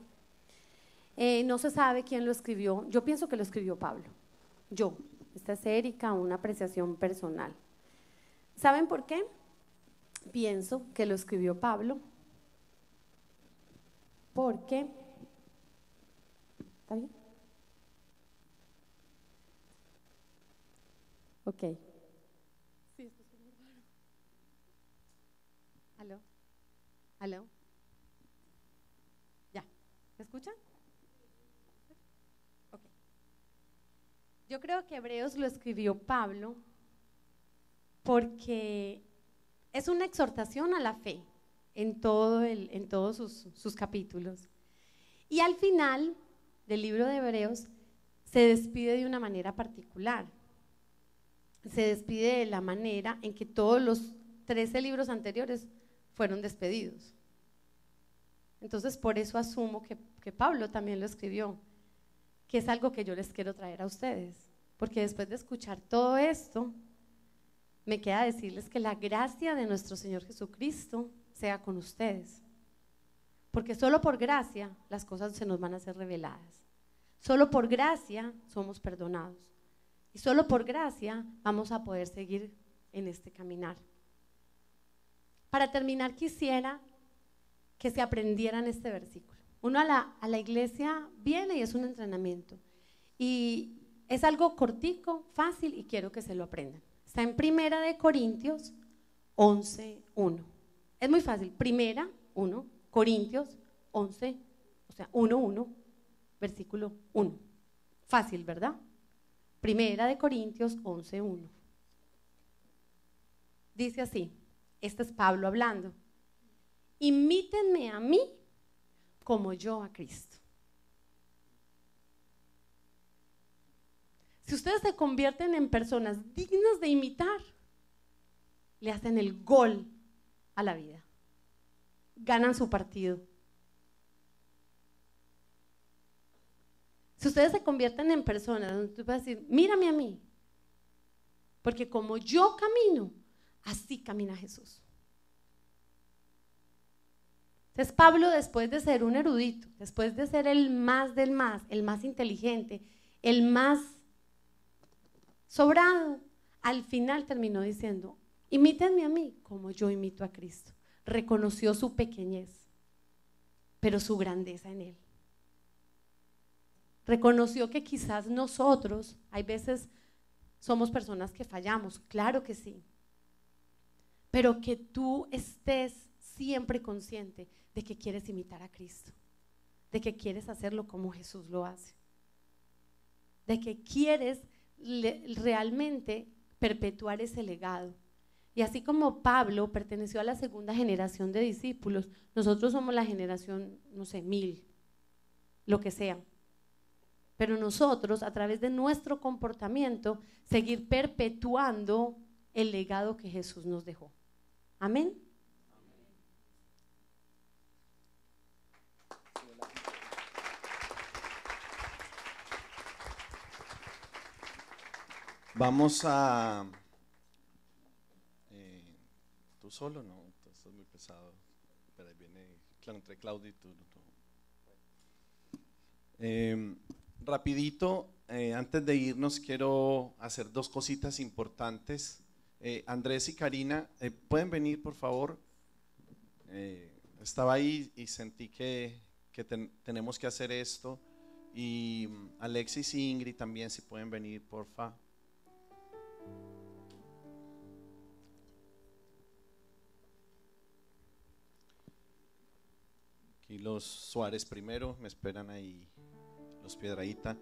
Eh, no se sabe quién lo escribió. Yo pienso que lo escribió Pablo. Yo. Esta es Erika, una apreciación personal. ¿Saben por qué? Pienso que lo escribió Pablo. Porque. ¿Está bien? Ok. ¿Aló? ¿Ya? ¿Me escuchan? Ok. Yo creo que Hebreos lo escribió Pablo porque es una exhortación a la fe en, todo en todos sus, sus capítulos. Y al final del libro de Hebreos se despide de una manera particular. Se despide de la manera en que todos los 13 libros anteriores fueron despedidos. Entonces, por eso asumo que, Pablo también lo escribió, que es algo que yo les quiero traer a ustedes, porque después de escuchar todo esto, me queda decirles que la gracia de nuestro Señor Jesucristo sea con ustedes, porque solo por gracia las cosas se nos van a ser reveladas, solo por gracia somos perdonados y solo por gracia vamos a poder seguir en este caminar. Para terminar, quisiera que se aprendieran este versículo. Uno a la, iglesia viene y es un entrenamiento. Y es algo cortico, fácil y quiero que se lo aprendan. Está en Primera de Corintios 11.1. Es muy fácil. Primera, 1, Corintios 11, o sea, 1.1, versículo 1. Fácil, ¿verdad? Primera de Corintios 11.1. Dice así. Este es Pablo hablando. Imítenme a mí como yo a Cristo. Si ustedes se convierten en personas dignas de imitar, le hacen el gol a la vida. Ganan su partido. Si ustedes se convierten en personas, tú vas a decir, mírame a mí. Porque como yo camino, Así camina Jesús. Entonces Pablo, después de ser un erudito, después de ser el más del más, el más inteligente, el más sobrado, al final terminó diciendo, imítenme a mí como yo imito a Cristo. Reconoció su pequeñez, pero su grandeza en él. Reconoció que quizás nosotros, hay veces somos personas que fallamos, claro que sí, pero que tú estés siempre consciente de que quieres imitar a Cristo, de que quieres hacerlo como Jesús lo hace, de que quieres realmente perpetuar ese legado. Y así como Pablo perteneció a la segunda generación de discípulos, nosotros somos la generación, no sé, mil, lo que sea. Pero nosotros, a través de nuestro comportamiento, seguir perpetuando el legado que Jesús nos dejó. Amén. Vamos a... Eh, tú solo, ¿no? es muy pesado. Pero ahí viene claro entre Claudio y tú. Em, eh, rapidito, antes de irnos, quiero hacer dos cositas importantes. Eh, Andrés y Karina, eh, ¿pueden venir por favor? Eh, estaba ahí y sentí que, tenemos que hacer esto. Y mm, Alexis y Ingrid también, si pueden venir, porfa. Aquí los Suárez primero, me esperan ahí los Piedraíta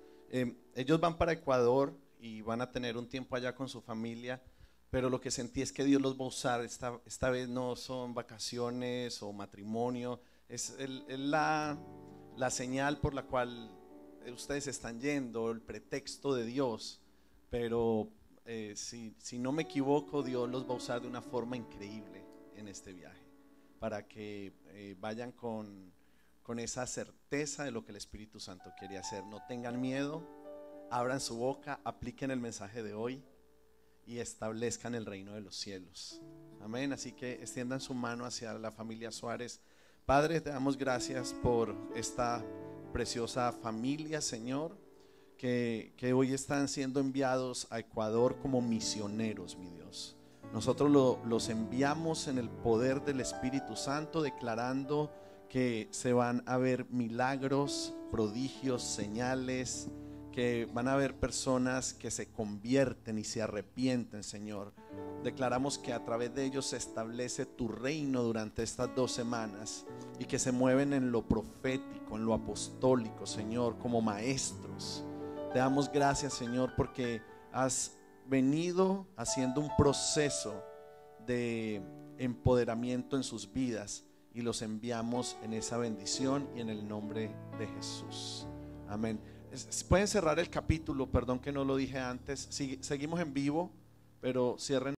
ellos van para Ecuador y van a tener un tiempo allá con su familia pero lo que sentí es que Dios los va a usar. Esta, vez no son vacaciones o matrimonio, es, la, señal por la cual eh, ustedes están yendo, el pretexto de Dios. Pero eh, si, si no me equivoco, Dios los va a usar de una forma increíble en este viaje, para que eh, vayan con, con esa certeza de lo que el Espíritu Santo quiere hacer. No tengan miedo, abran su boca, apliquen el mensaje de hoy y establezcan el reino de los cielos. Amén. Así que extiendan su mano hacia la familia Suárez. Padre, te damos gracias por esta preciosa familia, Señor, que, hoy están siendo enviados a Ecuador como misioneros, mi Dios. Nosotros los enviamos en el poder del Espíritu Santo, declarando que se van a ver milagros, prodigios, señales que van a haber personas que se convierten y se arrepienten, Señor. Declaramos que a través de ellos se establece tu reino durante estas dos semanas y que se mueven en lo profético, en lo apostólico, Señor, como maestros. Te damos gracias, Señor, porque has venido haciendo un proceso de empoderamiento en sus vidas y los enviamos en esa bendición y en el nombre de Jesús. Amén. Pueden cerrar el capítulo, perdón que no lo dije antes. seguimos en vivo, pero cierren.